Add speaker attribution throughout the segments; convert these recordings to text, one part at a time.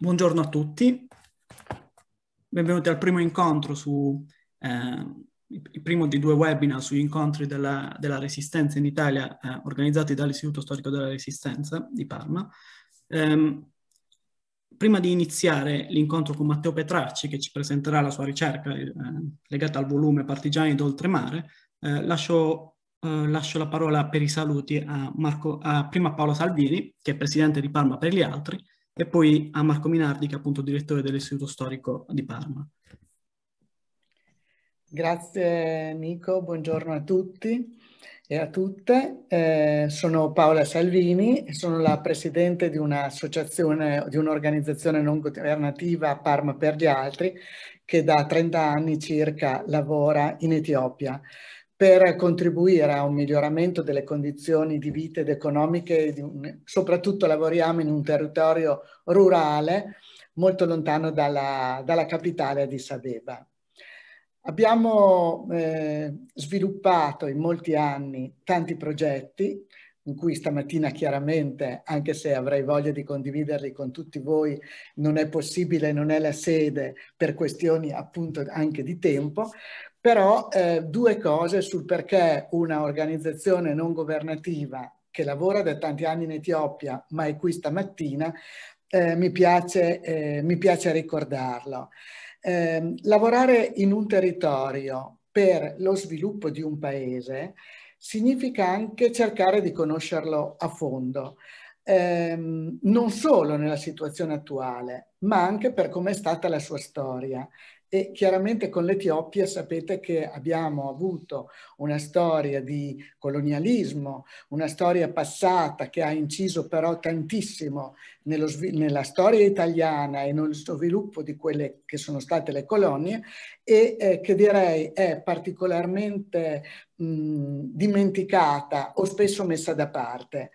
Speaker 1: Buongiorno a tutti, benvenuti
Speaker 2: al primo incontro su, eh, il primo di due webinar sugli incontri della, della Resistenza in Italia eh, organizzati dall'Istituto Storico della Resistenza di Parma. Eh, prima di iniziare l'incontro con Matteo Petracci, che ci presenterà la sua ricerca eh, legata al volume Partigiani d'Oltremare, eh, lascio, eh, lascio, la parola per i saluti a, Marco, a prima Paolo Salvini, che è presidente di Parma per gli altri, e poi a Marco Minardi, che è appunto direttore dell'Istituto Storico di Parma.
Speaker 3: Grazie Nico, buongiorno a tutti e a tutte. Eh, sono Paola Salvini, sono la presidente di un'associazione, di un'organizzazione non governativa Parma per gli altri, che da 30 anni circa lavora in Etiopia per contribuire a un miglioramento delle condizioni di vita ed economiche, soprattutto lavoriamo in un territorio rurale molto lontano dalla, dalla capitale di Sabeba. Abbiamo eh, sviluppato in molti anni tanti progetti, in cui stamattina chiaramente, anche se avrei voglia di condividerli con tutti voi, non è possibile, non è la sede per questioni appunto anche di tempo, però eh, due cose sul perché una organizzazione non governativa che lavora da tanti anni in Etiopia, ma è qui stamattina, eh, mi, piace, eh, mi, piace, ricordarlo. Ehm, lavorare in un territorio per lo sviluppo di un paese significa anche cercare di conoscerlo a fondo. Ehm, non solo nella situazione attuale, ma anche per come è stata la sua storia e chiaramente con l'Etiopia sapete che abbiamo avuto una storia di colonialismo, una storia passata che ha inciso però tantissimo nella storia italiana e nello sviluppo di quelle che sono state le colonie e eh, che direi è particolarmente mh, dimenticata o spesso messa da parte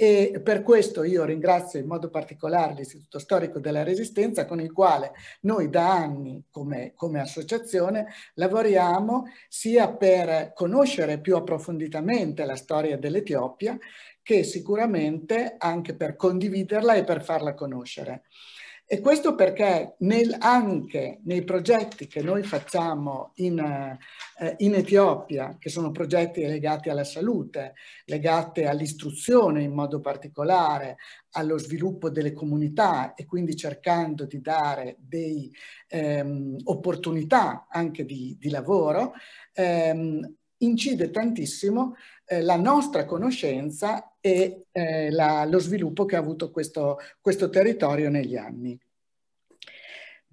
Speaker 3: e per questo io ringrazio in modo particolare l'Istituto Storico della Resistenza con il quale noi da anni come, come associazione lavoriamo sia per conoscere più approfonditamente la storia dell'Etiopia che sicuramente anche per condividerla e per farla conoscere. E questo perché nel, anche nei progetti che noi facciamo in, eh, in, Etiopia, che sono progetti legati alla salute, legati all'istruzione in modo particolare, allo sviluppo delle comunità e quindi cercando di dare delle ehm, opportunità anche di, di lavoro, ehm, incide tantissimo eh, la nostra conoscenza e eh, la, lo sviluppo che ha avuto questo, questo territorio negli anni.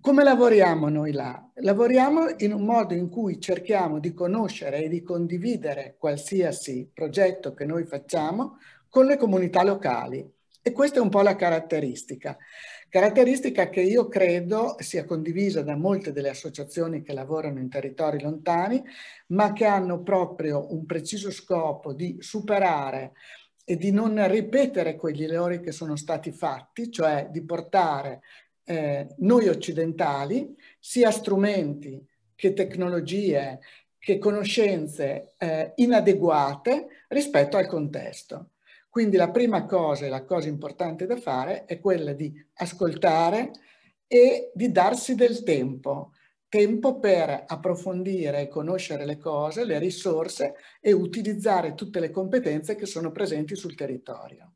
Speaker 3: Come lavoriamo noi là? Lavoriamo in un modo in cui cerchiamo di conoscere e di condividere qualsiasi progetto che noi facciamo con le comunità locali e questa è un po' la caratteristica. Caratteristica che io credo sia condivisa da molte delle associazioni che lavorano in territori lontani, ma che hanno proprio un preciso scopo di superare e di non ripetere quegli errori che sono stati fatti, cioè di portare eh, noi occidentali sia strumenti che tecnologie che conoscenze eh, inadeguate rispetto al contesto. Quindi la prima cosa e la cosa importante da fare è quella di ascoltare e di darsi del tempo, tempo per approfondire e conoscere le cose, le risorse e utilizzare tutte le competenze che sono presenti sul territorio.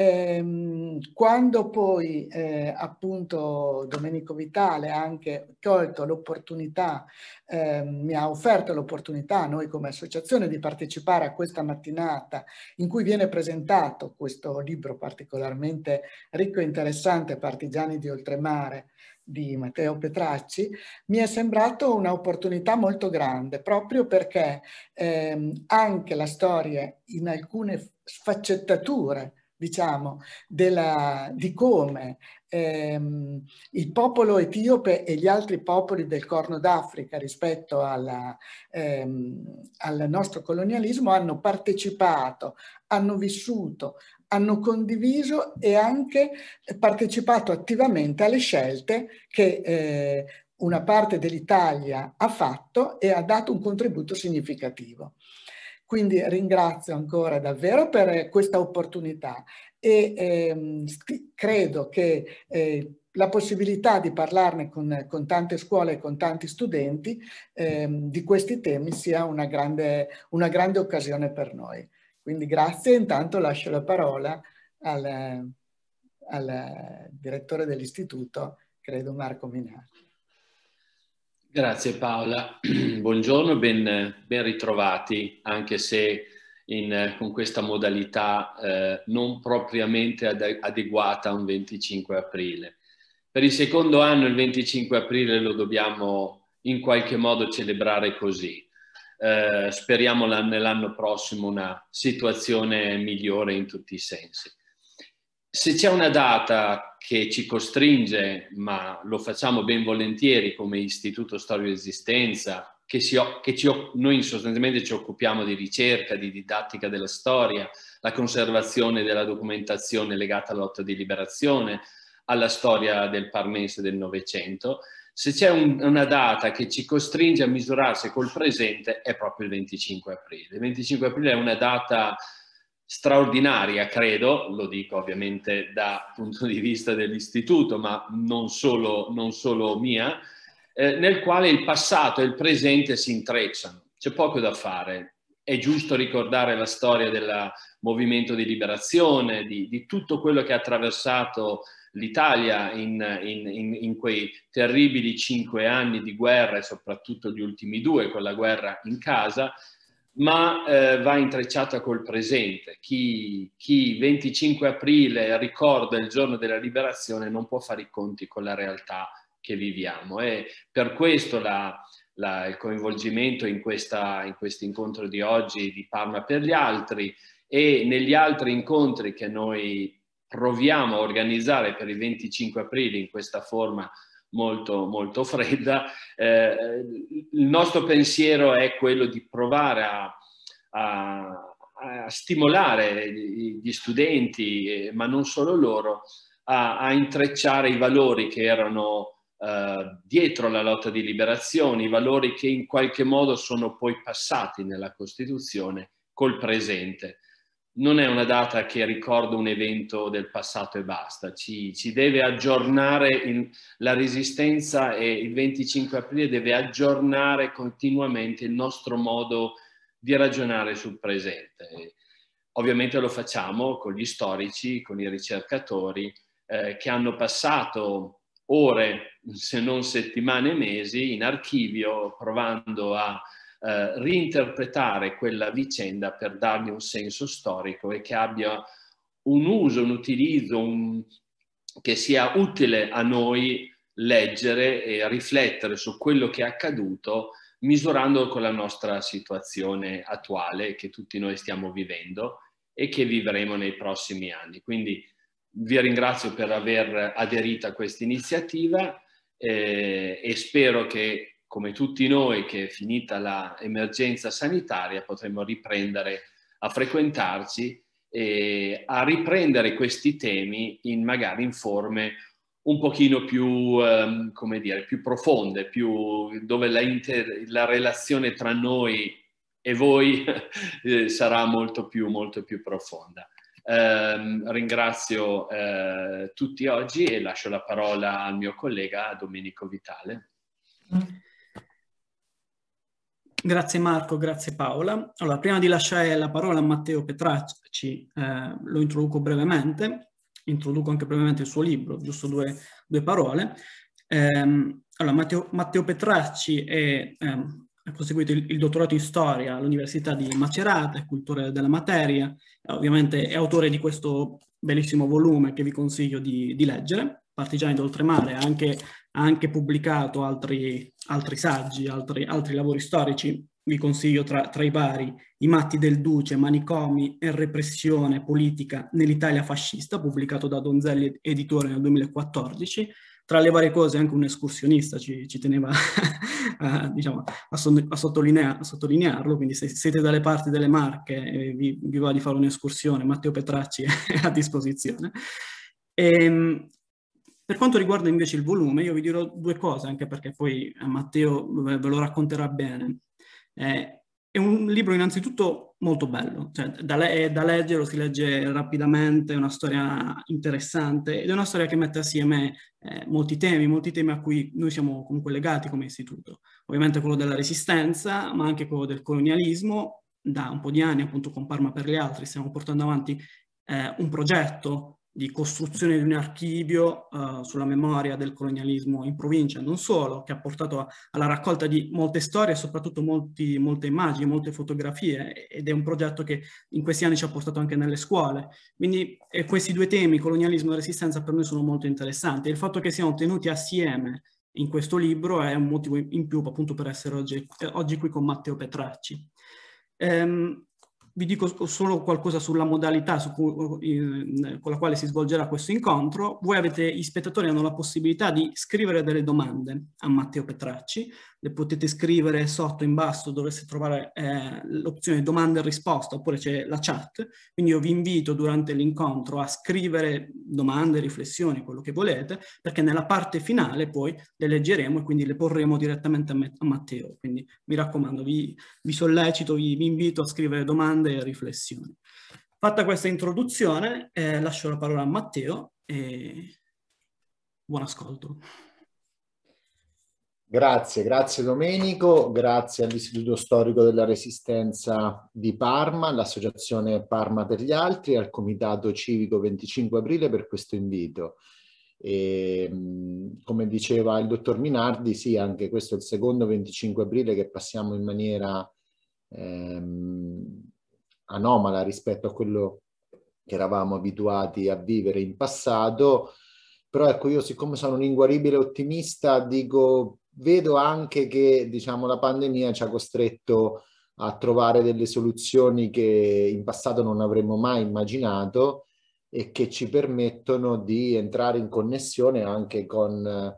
Speaker 3: Ehm, quando poi eh, appunto Domenico Vitale ha anche colto l'opportunità, eh, mi ha offerto l'opportunità a noi come associazione di partecipare a questa mattinata in cui viene presentato questo libro particolarmente ricco e interessante, Partigiani di Oltremare, di Matteo Petracci, mi è sembrato un'opportunità molto grande, proprio perché ehm, anche la storia in alcune sfaccettature diciamo, della, di come ehm, il popolo etiope e gli altri popoli del Corno d'Africa rispetto alla, ehm, al nostro colonialismo hanno partecipato, hanno vissuto, hanno condiviso e anche partecipato attivamente alle scelte che eh, una parte dell'Italia ha fatto e ha dato un contributo significativo. Quindi ringrazio ancora davvero per eh, questa opportunità e ehm, credo che eh, la possibilità di parlarne con, con, tante scuole e con tanti studenti ehm, di questi temi sia una grande, una grande, occasione per noi. Quindi grazie, intanto lascio la parola al, al eh, direttore dell'istituto, credo Marco Minardi.
Speaker 1: Grazie Paola, buongiorno, ben, ben ritrovati, anche se in, con questa modalità eh, non propriamente adeguata a un 25 aprile. Per il secondo anno il 25 aprile lo dobbiamo in qualche modo celebrare così. Eh, speriamo nell'anno prossimo una situazione migliore in tutti i sensi se c'è una data che ci costringe, ma lo facciamo ben volentieri come Istituto Storia e Esistenza, che, si, che ci, noi sostanzialmente ci occupiamo di ricerca, di didattica della storia, la conservazione della documentazione legata alla lotta di liberazione, alla storia del parmense del Novecento, se c'è un, una data che ci costringe a misurarsi col presente è proprio il 25 aprile. Il 25 aprile è una data straordinaria, credo, lo dico ovviamente dal punto di vista dell'istituto, ma non solo, non solo mia, eh, nel quale il passato e il presente si intrecciano. C'è poco da fare. È giusto ricordare la storia del movimento di liberazione, di, di tutto quello che ha attraversato l'Italia in, in, in, in, quei terribili cinque anni di guerra e soprattutto gli ultimi due con la guerra in casa ma eh, va intrecciata col presente. Chi, chi 25 aprile ricorda il giorno della liberazione non può fare i conti con la realtà che viviamo e per questo la, la, il coinvolgimento in, questa, in questo incontro di oggi di Parma per gli altri e negli altri incontri che noi proviamo a organizzare per il 25 aprile in questa forma molto, molto fredda, eh, il nostro pensiero è quello di provare a, a, a stimolare gli studenti, eh, ma non solo loro, a, a intrecciare i valori che erano Uh, dietro la lotta di liberazione, i valori che in qualche modo sono poi passati nella Costituzione col presente non è una data che ricorda un evento del passato e basta, ci, ci deve aggiornare il, la resistenza e il 25 aprile deve aggiornare continuamente il nostro modo di ragionare sul presente. Ovviamente lo facciamo con gli storici, con i ricercatori eh, che hanno passato ore, se non settimane e mesi, in archivio provando a eh, reinterpretare quella vicenda per dargli un senso storico e che abbia un uso, un utilizzo un... che sia utile a noi leggere e riflettere su quello che è accaduto misurandolo con la nostra situazione attuale che tutti noi stiamo vivendo e che vivremo nei prossimi anni. Quindi vi ringrazio per aver aderito a questa iniziativa eh, e spero che come tutti noi che finita l'emergenza sanitaria potremo riprendere a frequentarci e a riprendere questi temi in magari in forme un pochino più, ehm, come dire, più profonde, più, dove la, inter- la relazione tra noi e voi eh, sarà molto più, molto più profonda. Eh, ringrazio eh, tutti oggi e lascio la parola al mio collega Domenico Vitale.
Speaker 2: Mm. Grazie Marco, grazie Paola. Allora, prima di lasciare la parola a Matteo Petracci, eh, lo introduco brevemente, introduco anche brevemente il suo libro, giusto due, due parole. Eh, allora, Matteo, Matteo Petracci è, eh, ha conseguito il, il, dottorato in storia all'Università di Macerata, cultore della materia, eh, ovviamente è autore di questo bellissimo volume che vi consiglio di, di leggere, Partigiani d'Oltremare, ha anche, anche pubblicato altri altri saggi, altri, altri lavori storici, vi consiglio tra, tra, i vari I matti del duce, manicomi e repressione politica nell'Italia fascista, pubblicato da Donzelli Editore nel 2014. Tra le varie cose anche un escursionista ci, ci teneva a, diciamo, a, son, a, sottolinea, a, sottolinearlo, quindi se siete dalle parti delle Marche e eh, vi, vi va di fare un'escursione, Matteo Petracci è a disposizione. E, ehm, per quanto riguarda invece il volume, io vi dirò due cose, anche perché poi eh, Matteo eh, ve lo racconterà bene. Eh, è un libro innanzitutto molto bello, cioè, da, le- da leggere, si legge rapidamente, è una storia interessante ed è una storia che mette assieme eh, molti temi, molti temi a cui noi siamo comunque legati come istituto. Ovviamente quello della resistenza, ma anche quello del colonialismo, da un po' di anni appunto con Parma per gli altri stiamo portando avanti eh, un progetto di costruzione di un archivio uh, sulla memoria del colonialismo in provincia, non solo, che ha portato a, alla raccolta di molte storie e soprattutto molti, molte immagini, molte fotografie ed è un progetto che in questi anni ci ha portato anche nelle scuole. Quindi eh, questi due temi, colonialismo e resistenza, per noi sono molto interessanti il fatto che siano tenuti assieme in questo libro è un motivo in più appunto per essere oggi, eh, oggi qui con Matteo Petracci. Um, vi dico solo qualcosa sulla modalità su cui, uh, con la quale si svolgerà questo incontro. Voi avete, gli spettatori hanno la possibilità di scrivere delle domande a Matteo Petracci, le potete scrivere sotto in basso, dovreste trovare eh, l'opzione domanda e risposta oppure c'è la chat, quindi io vi invito durante l'incontro a scrivere domande, riflessioni, quello che volete, perché nella parte finale poi le leggeremo e quindi le porremo direttamente a, me, a Matteo. Quindi mi raccomando, vi, vi sollecito, vi, vi invito a scrivere domande delle riflessioni. Fatta questa introduzione, eh, lascio la parola a Matteo e buon ascolto.
Speaker 4: Grazie, grazie Domenico, grazie all'Istituto Storico della Resistenza di Parma, all'Associazione Parma per gli Altri al Comitato Civico 25 Aprile per questo invito. E, come diceva il dottor Minardi, sì, anche questo è il secondo 25 Aprile che passiamo in maniera ehm, anomala rispetto a quello che eravamo abituati a vivere in passato, però ecco io siccome sono un inguaribile ottimista dico vedo anche che diciamo la pandemia ci ha costretto a trovare delle soluzioni che in passato non avremmo mai immaginato e che ci permettono di entrare in connessione anche con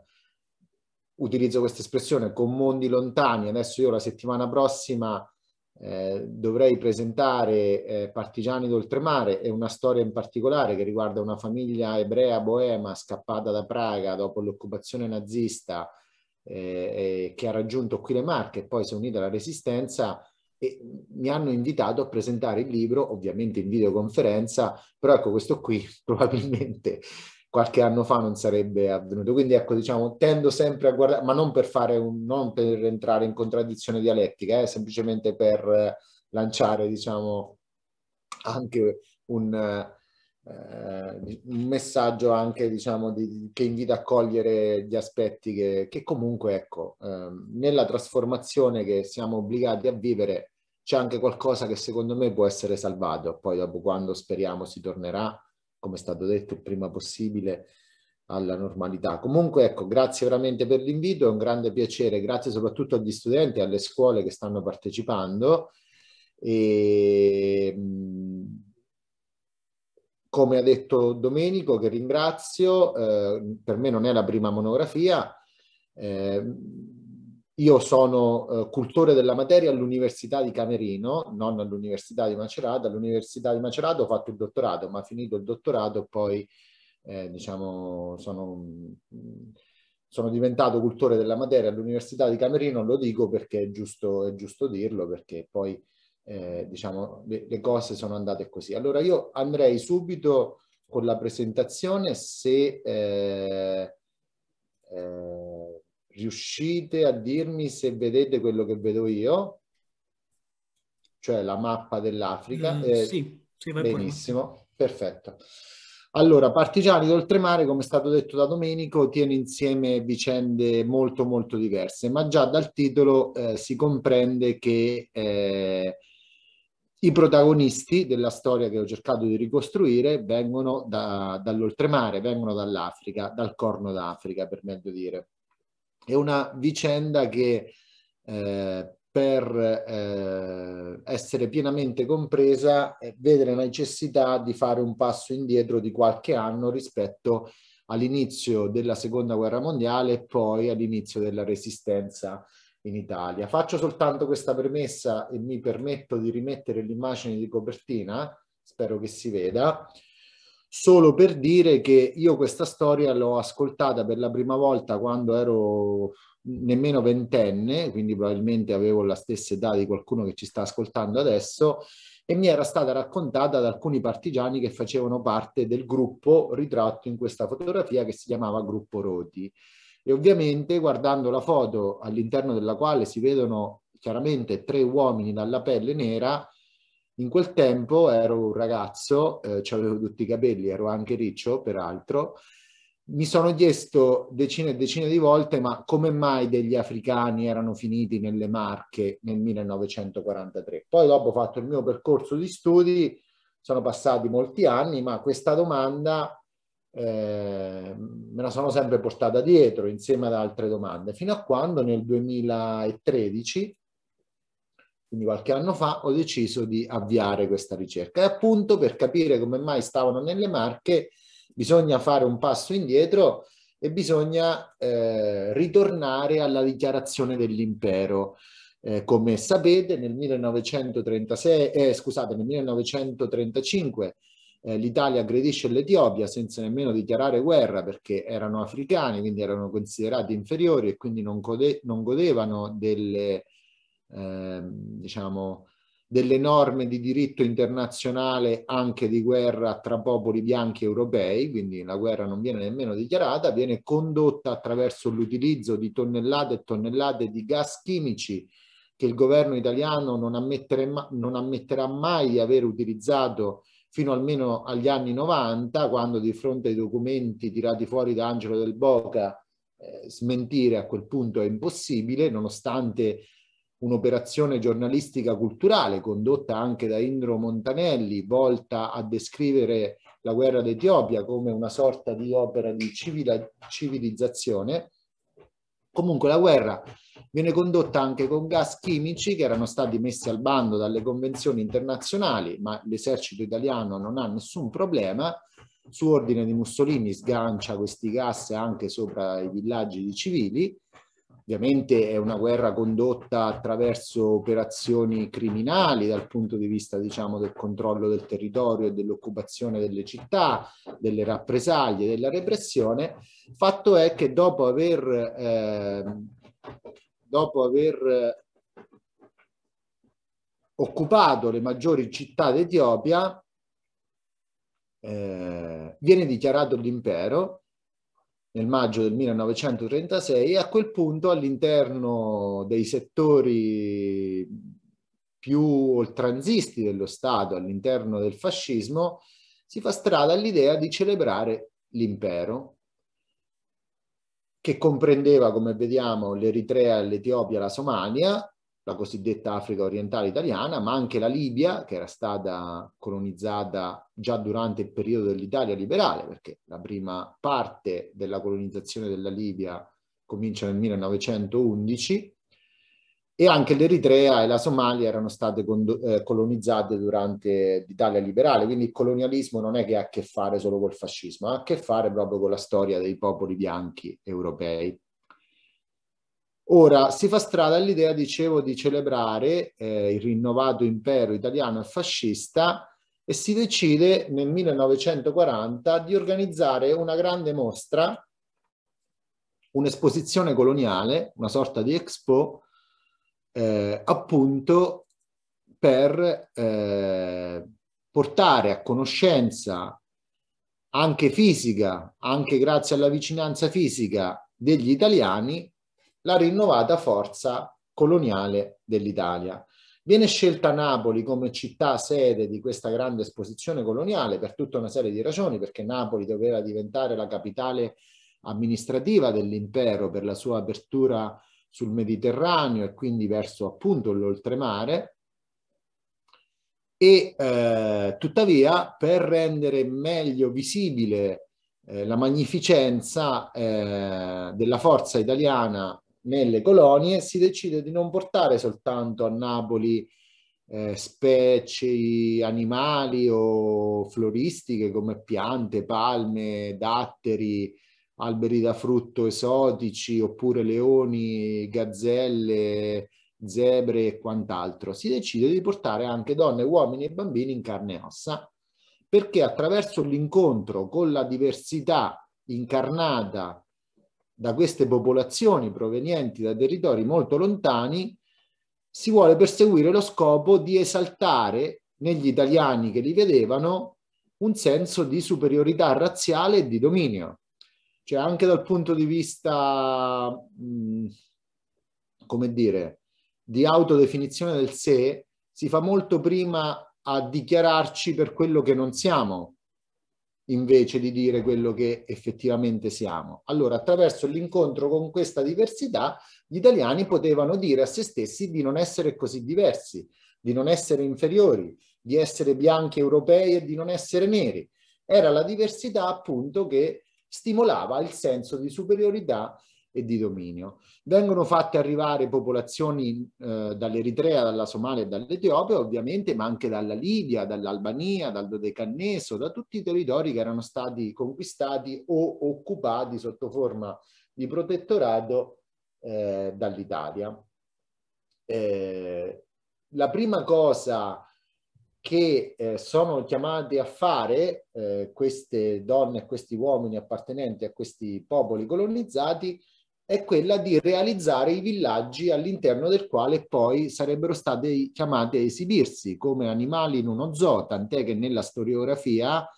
Speaker 4: utilizzo questa espressione con mondi lontani adesso io la settimana prossima eh, dovrei presentare eh, Partigiani d'Oltremare e una storia in particolare che riguarda una famiglia ebrea boema scappata da Praga dopo l'occupazione nazista eh, che ha raggiunto qui le Marche e poi si è unita alla Resistenza e mi hanno invitato a presentare il libro, ovviamente in videoconferenza, però ecco questo qui probabilmente qualche anno fa non sarebbe avvenuto. Quindi ecco, diciamo, tendo sempre a guardare, ma non per fare un, non per entrare in contraddizione dialettica, eh, semplicemente per eh, lanciare, diciamo, anche un, eh, un messaggio anche, diciamo, di, che invita a cogliere gli aspetti che, che comunque, ecco, eh, nella trasformazione che siamo obbligati a vivere c'è anche qualcosa che secondo me può essere salvato, poi dopo quando speriamo si tornerà come è stato detto, il prima possibile alla normalità. Comunque, ecco, grazie veramente per l'invito, è un grande piacere, grazie soprattutto agli studenti e alle scuole che stanno partecipando. E, come ha detto Domenico, che ringrazio, eh, per me non è la prima monografia, eh, io sono eh, cultore della materia all'Università di Camerino, non all'Università di Macerata. All'Università di Macerata ho fatto il dottorato, ma finito il dottorato poi eh, diciamo, sono, mm, sono, diventato cultore della materia all'Università di Camerino, lo dico perché è giusto, è giusto dirlo, perché poi eh, diciamo, le, le, cose sono andate così. Allora io andrei subito con la presentazione se... Eh, eh riuscite a dirmi se vedete quello che vedo io? Cioè la mappa dell'Africa? Mm, eh, sì, sì, benissimo, buono. perfetto. Allora, Partigiani d'Oltremare, come è stato detto da Domenico, tiene insieme vicende molto molto diverse, ma già dal titolo eh, si comprende che eh, i protagonisti della storia che ho cercato di ricostruire vengono da, dall'oltremare, vengono dall'Africa, dal Corno d'Africa per meglio dire. È una vicenda che eh, per eh, essere pienamente compresa eh, vede la necessità di fare un passo indietro di qualche anno rispetto all'inizio della seconda guerra mondiale e poi all'inizio della resistenza in Italia. Faccio soltanto questa premessa e mi permetto di rimettere l'immagine di copertina, spero che si veda solo per dire che io questa storia l'ho ascoltata per la prima volta quando ero nemmeno ventenne, quindi probabilmente avevo la stessa età di qualcuno che ci sta ascoltando adesso, e mi era stata raccontata da alcuni partigiani che facevano parte del gruppo ritratto in questa fotografia che si chiamava Gruppo Roti. E ovviamente guardando la foto all'interno della quale si vedono chiaramente tre uomini dalla pelle nera, in quel tempo ero un ragazzo, eh, avevo tutti i capelli, ero anche riccio peraltro, mi sono chiesto decine e decine di volte ma come mai degli africani erano finiti nelle Marche nel 1943. Poi dopo fatto il mio percorso di studi sono passati molti anni ma questa domanda eh, me la sono sempre portata dietro insieme ad altre domande fino a quando nel 2013 quindi qualche anno fa, ho deciso di avviare questa ricerca. E appunto per capire come mai stavano nelle marche bisogna fare un passo indietro e bisogna eh, ritornare alla dichiarazione dell'impero. Eh, come sapete nel, 1936, eh, scusate, nel 1935 eh, l'Italia aggredisce l'Etiopia senza nemmeno dichiarare guerra perché erano africani, quindi erano considerati inferiori e quindi non, gode non godevano delle Ehm, diciamo, delle norme di diritto internazionale anche di guerra tra popoli bianchi europei, quindi la guerra non viene nemmeno dichiarata, viene condotta attraverso l'utilizzo di tonnellate e tonnellate di gas chimici che il governo italiano non, non ammetterà mai di aver utilizzato fino almeno agli anni 90, quando di fronte ai documenti tirati fuori da Angelo del Boca, eh, smentire a quel punto è impossibile, nonostante un'operazione giornalistica culturale condotta anche da Indro Montanelli, volta a descrivere la guerra d'Etiopia come una sorta di opera di civilizzazione. Comunque la guerra viene condotta anche con gas chimici che erano stati messi al bando dalle convenzioni internazionali, ma l'esercito italiano non ha nessun problema. Su ordine di Mussolini sgancia questi gas anche sopra i villaggi di civili Ovviamente è una guerra condotta attraverso operazioni criminali dal punto di vista diciamo, del controllo del territorio e dell'occupazione delle città, delle rappresaglie, della repressione. Fatto è che dopo aver, eh, dopo aver occupato le maggiori città d'Etiopia, eh, viene dichiarato l'impero nel maggio del 1936 e a quel punto all'interno dei settori più oltranzisti dello Stato, all'interno del fascismo, si fa strada l'idea di celebrare l'impero, che comprendeva, come vediamo, l'Eritrea, l'Etiopia, la Somalia, la cosiddetta Africa orientale italiana, ma anche la Libia, che era stata colonizzata già durante il periodo dell'Italia liberale, perché la prima parte della colonizzazione della Libia comincia nel 1911, e anche l'Eritrea e la Somalia erano state eh, colonizzate durante l'Italia liberale, quindi il colonialismo non è che ha a che fare solo col fascismo, ha a che fare proprio con la storia dei popoli bianchi europei. Ora si fa strada l'idea, dicevo, di celebrare eh, il rinnovato impero italiano e fascista e si decide nel 1940 di organizzare una grande mostra, un'esposizione coloniale, una sorta di expo, eh, appunto per eh, portare a conoscenza anche fisica, anche grazie alla vicinanza fisica degli italiani, la rinnovata forza coloniale dell'Italia. Viene scelta Napoli come città sede di questa grande esposizione coloniale per tutta una serie di ragioni, perché Napoli doveva diventare la capitale amministrativa dell'impero per la sua apertura sul Mediterraneo e quindi verso appunto l'oltremare, e eh, tuttavia per rendere meglio visibile eh, la magnificenza eh, della forza italiana nelle colonie, si decide di non portare soltanto a Napoli eh, specie animali o floristiche come piante, palme, datteri, alberi da frutto esotici oppure leoni, gazzelle, zebre e quant'altro. Si decide di portare anche donne, uomini e bambini in carne e ossa perché attraverso l'incontro con la diversità incarnata da queste popolazioni provenienti da territori molto lontani, si vuole perseguire lo scopo di esaltare negli italiani che li vedevano un senso di superiorità razziale e di dominio. Cioè anche dal punto di vista, mm, come dire, di autodefinizione del sé, si fa molto prima a dichiararci per quello che non siamo, invece di dire quello che effettivamente siamo. Allora, attraverso l'incontro con questa diversità, gli italiani potevano dire a se stessi di non essere così diversi, di non essere inferiori, di essere bianchi europei e di non essere neri. Era la diversità appunto che stimolava il senso di superiorità e di dominio. Vengono fatte arrivare popolazioni eh, dall'Eritrea, dalla Somalia e dall'Etiopia, ovviamente, ma anche dalla Libia, dall'Albania, dal Dodecanneso, da tutti i territori che erano stati conquistati o occupati sotto forma di protettorato eh, dall'Italia. Eh, la prima cosa che eh, sono chiamate a fare eh, queste donne e questi uomini appartenenti a questi popoli colonizzati è quella di realizzare i villaggi all'interno del quale poi sarebbero stati chiamati a esibirsi come animali in uno zoo, tant'è che nella storiografia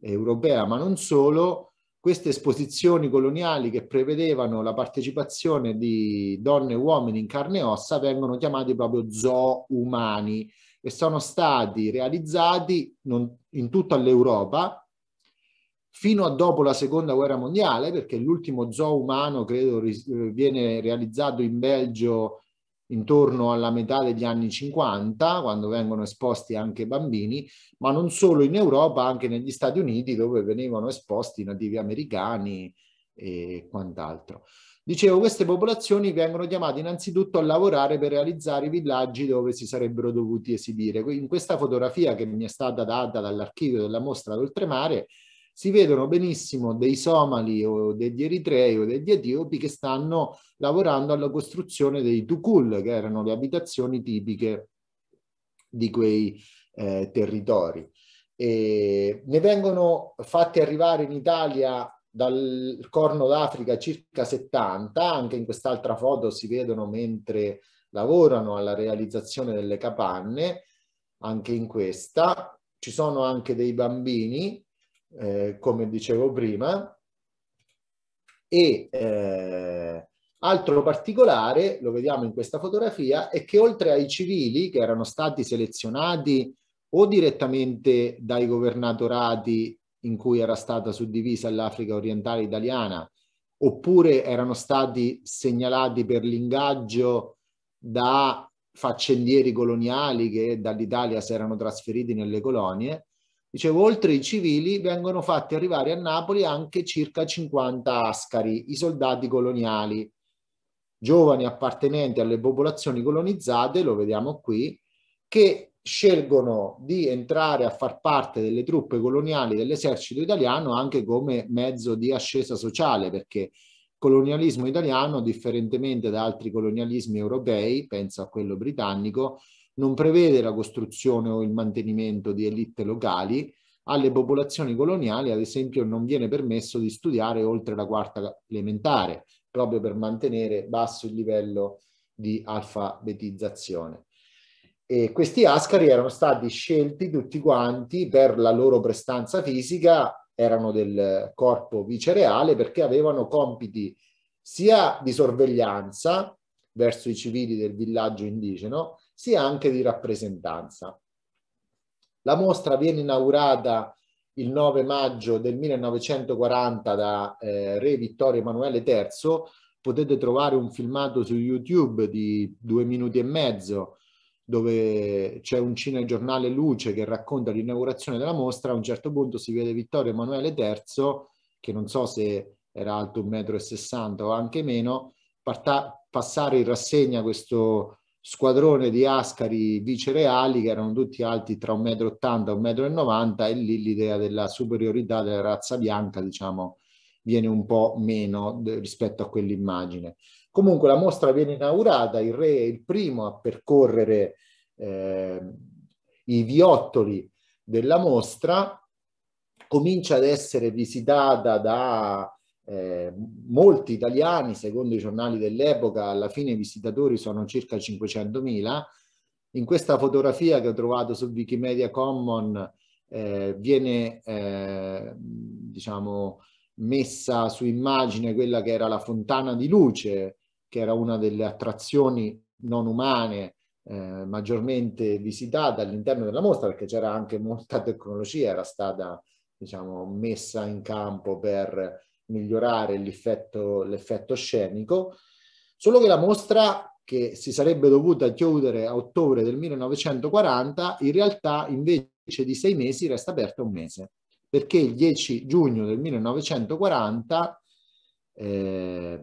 Speaker 4: europea, ma non solo, queste esposizioni coloniali che prevedevano la partecipazione di donne e uomini in carne e ossa vengono chiamati proprio zoo umani e sono stati realizzati non, in tutta l'Europa fino a dopo la seconda guerra mondiale, perché l'ultimo zoo umano credo eh, viene realizzato in Belgio intorno alla metà degli anni 50, quando vengono esposti anche bambini, ma non solo in Europa, anche negli Stati Uniti, dove venivano esposti nativi americani e quant'altro. Dicevo, queste popolazioni vengono chiamate innanzitutto a lavorare per realizzare i villaggi dove si sarebbero dovuti esibire. In questa fotografia che mi è stata data dall'archivio della mostra d'oltremare, si vedono benissimo dei somali o degli eritrei o degli etiopi che stanno lavorando alla costruzione dei tukul, che erano le abitazioni tipiche di quei eh, territori. E ne vengono fatti arrivare in Italia dal Corno d'Africa circa 70, anche in quest'altra foto si vedono mentre lavorano alla realizzazione delle capanne, anche in questa. Ci sono anche dei bambini eh, come dicevo prima, e eh, altro particolare, lo vediamo in questa fotografia, è che oltre ai civili che erano stati selezionati o direttamente dai governatorati in cui era stata suddivisa l'Africa orientale italiana, oppure erano stati segnalati per l'ingaggio da faccendieri coloniali che dall'Italia si erano trasferiti nelle colonie, Dicevo, oltre i civili vengono fatti arrivare a Napoli anche circa 50 ascari, i soldati coloniali, giovani appartenenti alle popolazioni colonizzate, lo vediamo qui, che scelgono di entrare a far parte delle truppe coloniali dell'esercito italiano anche come mezzo di ascesa sociale, perché il colonialismo italiano, differentemente da altri colonialismi europei, penso a quello britannico, non prevede la costruzione o il mantenimento di elite locali, alle popolazioni coloniali, ad esempio, non viene permesso di studiare oltre la quarta elementare, proprio per mantenere basso il livello di alfabetizzazione. E questi ascari erano stati scelti tutti quanti per la loro prestanza fisica, erano del corpo vicereale perché avevano compiti sia di sorveglianza verso i civili del villaggio indigeno, sia anche di rappresentanza. La mostra viene inaugurata il 9 maggio del 1940 da eh, Re Vittorio Emanuele III. Potete trovare un filmato su YouTube di due minuti e mezzo dove c'è un cinegiornale Luce che racconta l'inaugurazione della mostra. A un certo punto si vede Vittorio Emanuele III, che non so se era alto 1,60 m o anche meno, passare in rassegna questo squadrone di Ascari vicereali che erano tutti alti tra 1,80 m e 1,90 m e lì l'idea della superiorità della razza bianca diciamo viene un po' meno rispetto a quell'immagine. Comunque la mostra viene inaugurata, il re è il primo a percorrere eh, i viottoli della mostra, comincia ad essere visitata da eh, molti italiani, secondo i giornali dell'epoca, alla fine i visitatori sono circa 500.000. In questa fotografia che ho trovato su Wikimedia Common eh, viene eh, diciamo, messa su immagine quella che era la fontana di luce, che era una delle attrazioni non umane eh, maggiormente visitate all'interno della mostra perché c'era anche molta tecnologia, era stata diciamo, messa in campo per migliorare l'effetto, l'effetto scenico, solo che la mostra che si sarebbe dovuta chiudere a ottobre del 1940, in realtà invece di sei mesi resta aperta un mese, perché il 10 giugno del 1940 eh,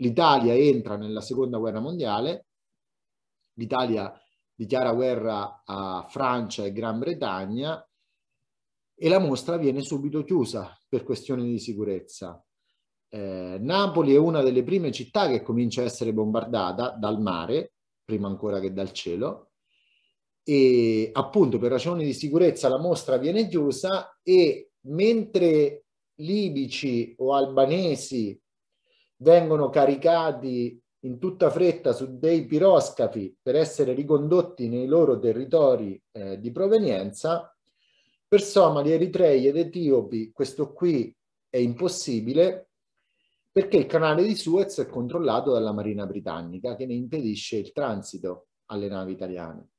Speaker 4: l'Italia entra nella seconda guerra mondiale, l'Italia dichiara guerra a Francia e Gran Bretagna e la mostra viene subito chiusa per questioni di sicurezza. Eh, Napoli è una delle prime città che comincia a essere bombardata dal mare, prima ancora che dal cielo, e appunto per ragioni di sicurezza la mostra viene chiusa e mentre libici o albanesi vengono caricati in tutta fretta su dei piroscafi per essere ricondotti nei loro territori eh, di provenienza, per somali, eritrei ed etiopi questo qui è impossibile perché il canale di Suez è controllato dalla Marina Britannica che ne impedisce il transito alle navi italiane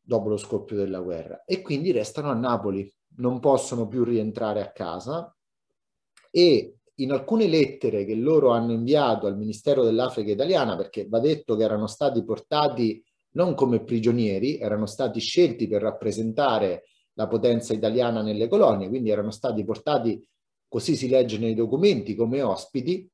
Speaker 4: dopo lo scoppio della guerra e quindi restano a Napoli, non possono più rientrare a casa e in alcune lettere che loro hanno inviato al Ministero dell'Africa italiana, perché va detto che erano stati portati non come prigionieri, erano stati scelti per rappresentare la potenza italiana nelle colonie, quindi erano stati portati, così si legge nei documenti, come ospiti.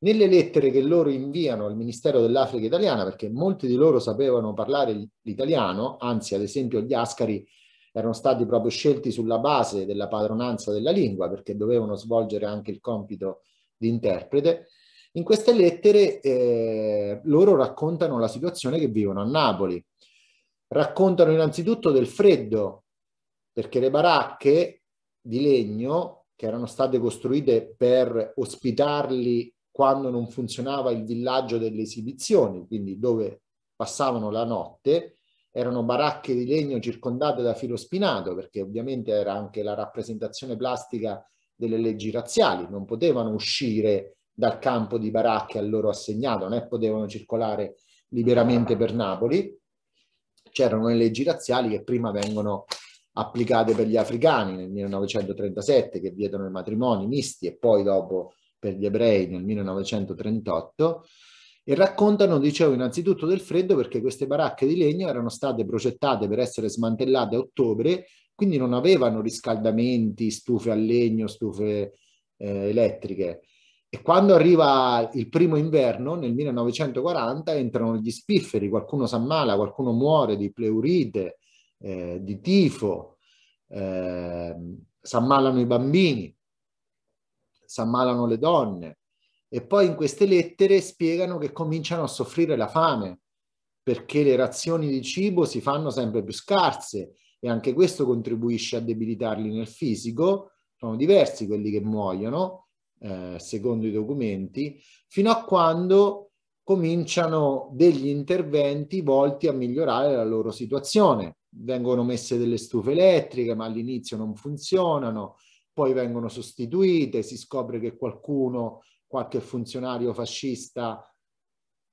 Speaker 4: Nelle lettere che loro inviano al Ministero dell'Africa italiana, perché molti di loro sapevano parlare l'italiano, anzi ad esempio gli ascari erano stati proprio scelti sulla base della padronanza della lingua, perché dovevano svolgere anche il compito di interprete, in queste lettere eh, loro raccontano la situazione che vivono a Napoli. Raccontano innanzitutto del freddo perché le baracche di legno che erano state costruite per ospitarli quando non funzionava il villaggio delle esibizioni, quindi dove passavano la notte, erano baracche di legno circondate da filo spinato, perché ovviamente era anche la rappresentazione plastica delle leggi razziali, non potevano uscire dal campo di baracche a loro assegnato, né potevano circolare liberamente per Napoli. C'erano le leggi razziali che prima vengono applicate per gli africani nel 1937 che vietano i matrimoni misti e poi dopo per gli ebrei nel 1938 e raccontano, dicevo, innanzitutto del freddo perché queste baracche di legno erano state progettate per essere smantellate a ottobre, quindi non avevano riscaldamenti, stufe a legno, stufe eh, elettriche. E quando arriva il primo inverno, nel 1940, entrano gli spifferi, qualcuno si ammala, qualcuno muore di pleurite, eh, di tifo, eh, ammalano i bambini, si ammalano le donne e poi in queste lettere spiegano che cominciano a soffrire la fame perché le razioni di cibo si fanno sempre più scarse e anche questo contribuisce a debilitarli nel fisico, sono diversi quelli che muoiono, eh, secondo i documenti, fino a quando cominciano degli interventi volti a migliorare la loro situazione vengono messe delle stufe elettriche, ma all'inizio non funzionano, poi vengono sostituite, si scopre che qualcuno, qualche funzionario fascista,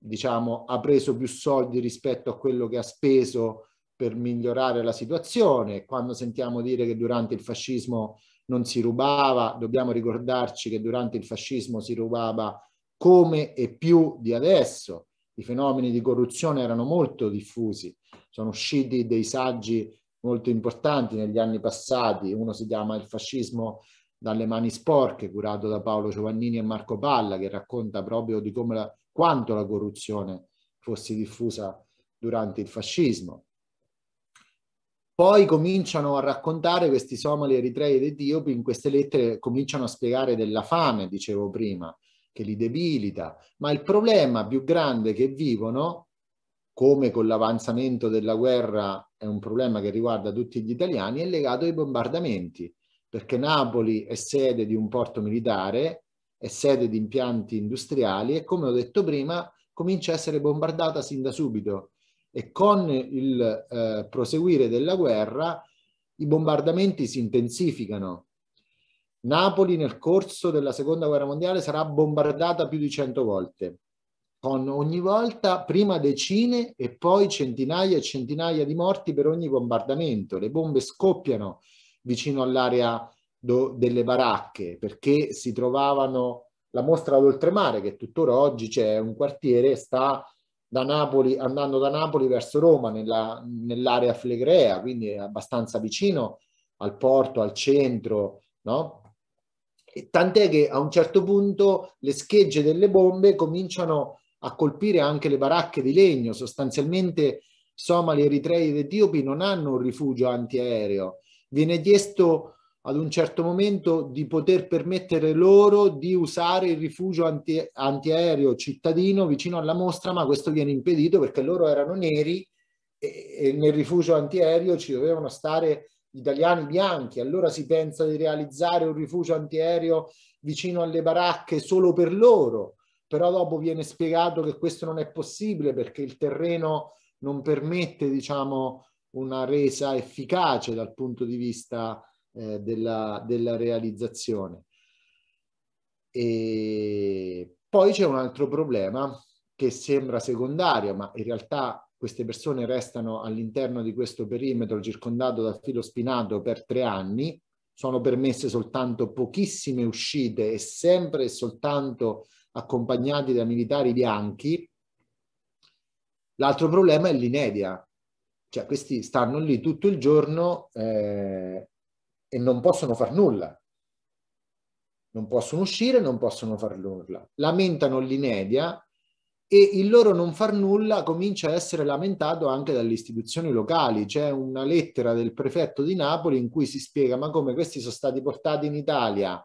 Speaker 4: diciamo, ha preso più soldi rispetto a quello che ha speso per migliorare la situazione. Quando sentiamo dire che durante il fascismo non si rubava, dobbiamo ricordarci che durante il fascismo si rubava come e più di adesso. I fenomeni di corruzione erano molto diffusi sono usciti dei saggi molto importanti negli anni passati, uno si chiama Il fascismo dalle mani sporche, curato da Paolo Giovannini e Marco Palla, che racconta proprio di come la, quanto la corruzione fosse diffusa durante il fascismo. Poi cominciano a raccontare questi somali eritrei ed etiopi, in queste lettere cominciano a spiegare della fame, dicevo prima, che li debilita, ma il problema più grande che vivono come con l'avanzamento della guerra è un problema che riguarda tutti gli italiani, è legato ai bombardamenti, perché Napoli è sede di un porto militare, è sede di impianti industriali e come ho detto prima comincia a essere bombardata sin da subito e con il eh, proseguire della guerra i bombardamenti si intensificano. Napoli nel corso della seconda guerra mondiale sarà bombardata più di 100 volte con ogni volta prima decine e poi centinaia e centinaia di morti per ogni bombardamento. Le bombe scoppiano vicino all'area do, delle baracche perché si trovavano la mostra d'oltremare che tuttora oggi c'è un quartiere sta da Napoli andando da Napoli verso Roma nella, nell'area flegrea quindi è abbastanza vicino al porto al centro no? E tant'è che a un certo punto le schegge delle bombe cominciano a colpire anche le baracche di legno. Sostanzialmente somali, eritrei ed etiopi non hanno un rifugio antiaereo. Viene chiesto ad un certo momento di poter permettere loro di usare il rifugio anti- antiaereo cittadino vicino alla mostra, ma questo viene impedito perché loro erano neri e, e nel rifugio antiaereo ci dovevano stare gli italiani bianchi. Allora si pensa di realizzare un rifugio antiaereo vicino alle baracche solo per loro però dopo viene spiegato che questo non è possibile perché il terreno non permette, diciamo, una resa efficace dal punto di vista eh, della, della realizzazione. E poi c'è un altro problema che sembra secondario, ma in realtà queste persone restano all'interno di questo perimetro circondato dal filo spinato per tre anni, sono permesse soltanto pochissime uscite e sempre e soltanto accompagnati da militari bianchi. L'altro problema è l'inedia, cioè questi stanno lì tutto il giorno eh, e non possono far nulla. Non possono uscire, non possono far nulla. Lamentano l'inedia e il loro non far nulla comincia a essere lamentato anche dalle istituzioni locali. C'è una lettera del prefetto di Napoli in cui si spiega ma come questi sono stati portati in Italia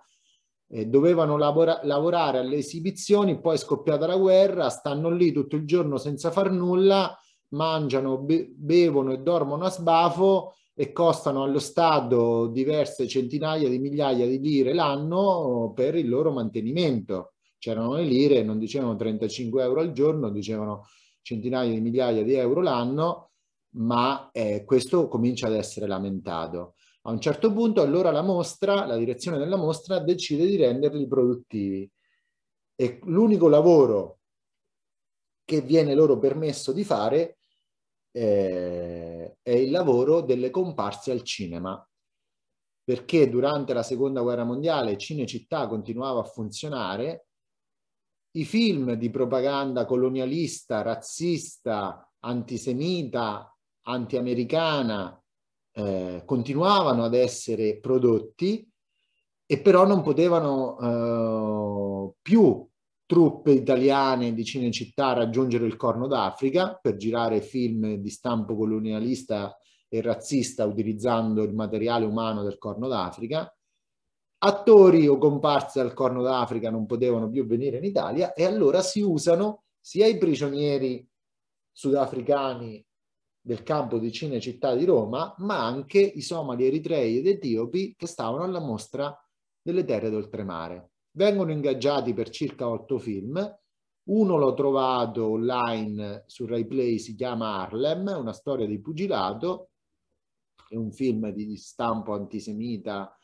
Speaker 4: eh, dovevano lavora lavorare alle esibizioni, poi è scoppiata la guerra, stanno lì tutto il giorno senza far nulla, mangiano, be bevono e dormono a sbafo e costano allo Stato diverse centinaia di migliaia di lire l'anno per il loro mantenimento. C'erano le lire, non dicevano 35 euro al giorno, dicevano centinaia di migliaia di euro l'anno, ma eh, questo comincia ad essere lamentato. A un certo punto allora la mostra, la direzione della mostra decide di renderli produttivi e l'unico lavoro che viene loro permesso di fare eh, è il lavoro delle comparse al cinema, perché durante la seconda guerra mondiale Cinecittà continuava a funzionare, i film di propaganda colonialista, razzista, antisemita, antiamericana eh, continuavano ad essere prodotti e però non potevano eh, più truppe italiane di Cinecittà raggiungere il Corno d'Africa per girare film di stampo colonialista e razzista utilizzando il materiale umano del Corno d'Africa. Attori o comparse al Corno d'Africa non potevano più venire in Italia e allora si usano sia i prigionieri sudafricani del campo di Cinecittà di Roma, ma anche i somali eritrei ed etiopi che stavano alla mostra delle terre d'oltremare. Vengono ingaggiati per circa otto film, uno l'ho trovato online su RaiPlay, si chiama Harlem, una storia di pugilato, è un film di stampo antisemita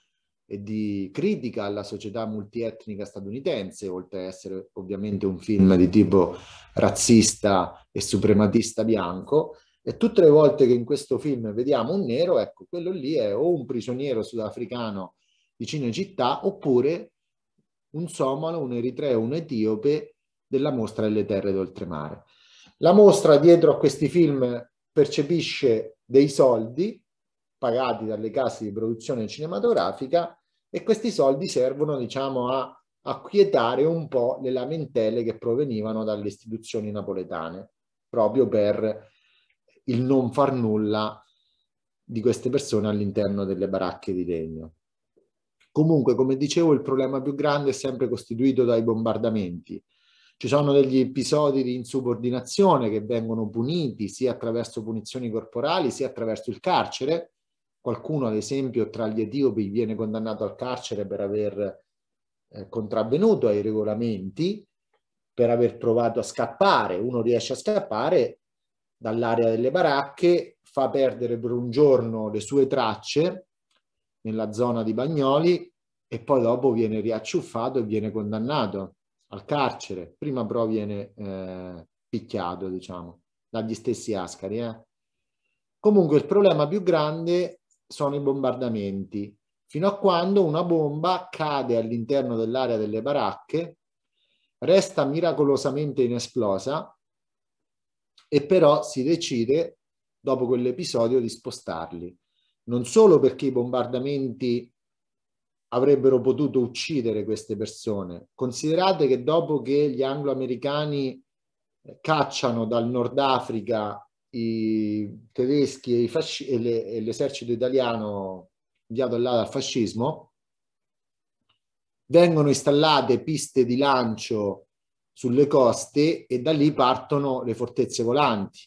Speaker 4: e di critica alla società multietnica statunitense, oltre ad essere ovviamente un film di tipo razzista e suprematista bianco. E tutte le volte che in questo film vediamo un nero, ecco, quello lì è o un prigioniero sudafricano di Cinecittà oppure un somalo, un eritreo, un etiope della mostra delle terre d'oltremare. La mostra dietro a questi film percepisce dei soldi pagati dalle case di produzione cinematografica e questi soldi servono diciamo a acquietare un po' le lamentele che provenivano dalle istituzioni napoletane proprio per il non far nulla di queste persone all'interno delle baracche di legno. Comunque, come dicevo, il problema più grande è sempre costituito dai bombardamenti. Ci sono degli episodi di insubordinazione che vengono puniti sia attraverso punizioni corporali sia attraverso il carcere. Qualcuno, ad esempio, tra gli etiopi viene condannato al carcere per aver eh, contravvenuto ai regolamenti, per aver provato a scappare. Uno riesce a scappare, dall'area delle baracche, fa perdere per un giorno le sue tracce nella zona di Bagnoli e poi dopo viene riacciuffato e viene condannato al carcere. Prima però viene eh, picchiato, diciamo, dagli stessi ascari. Eh. Comunque il problema più grande sono i bombardamenti, fino a quando una bomba cade all'interno dell'area delle baracche, resta miracolosamente inesplosa e però si decide dopo quell'episodio di spostarli, non solo perché i bombardamenti avrebbero potuto uccidere queste persone, considerate che dopo che gli angloamericani eh, cacciano dal Nord Africa i tedeschi e, i fasci- e, le- e l'esercito italiano inviato là dal fascismo, vengono installate piste di lancio sulle coste e da lì partono le fortezze volanti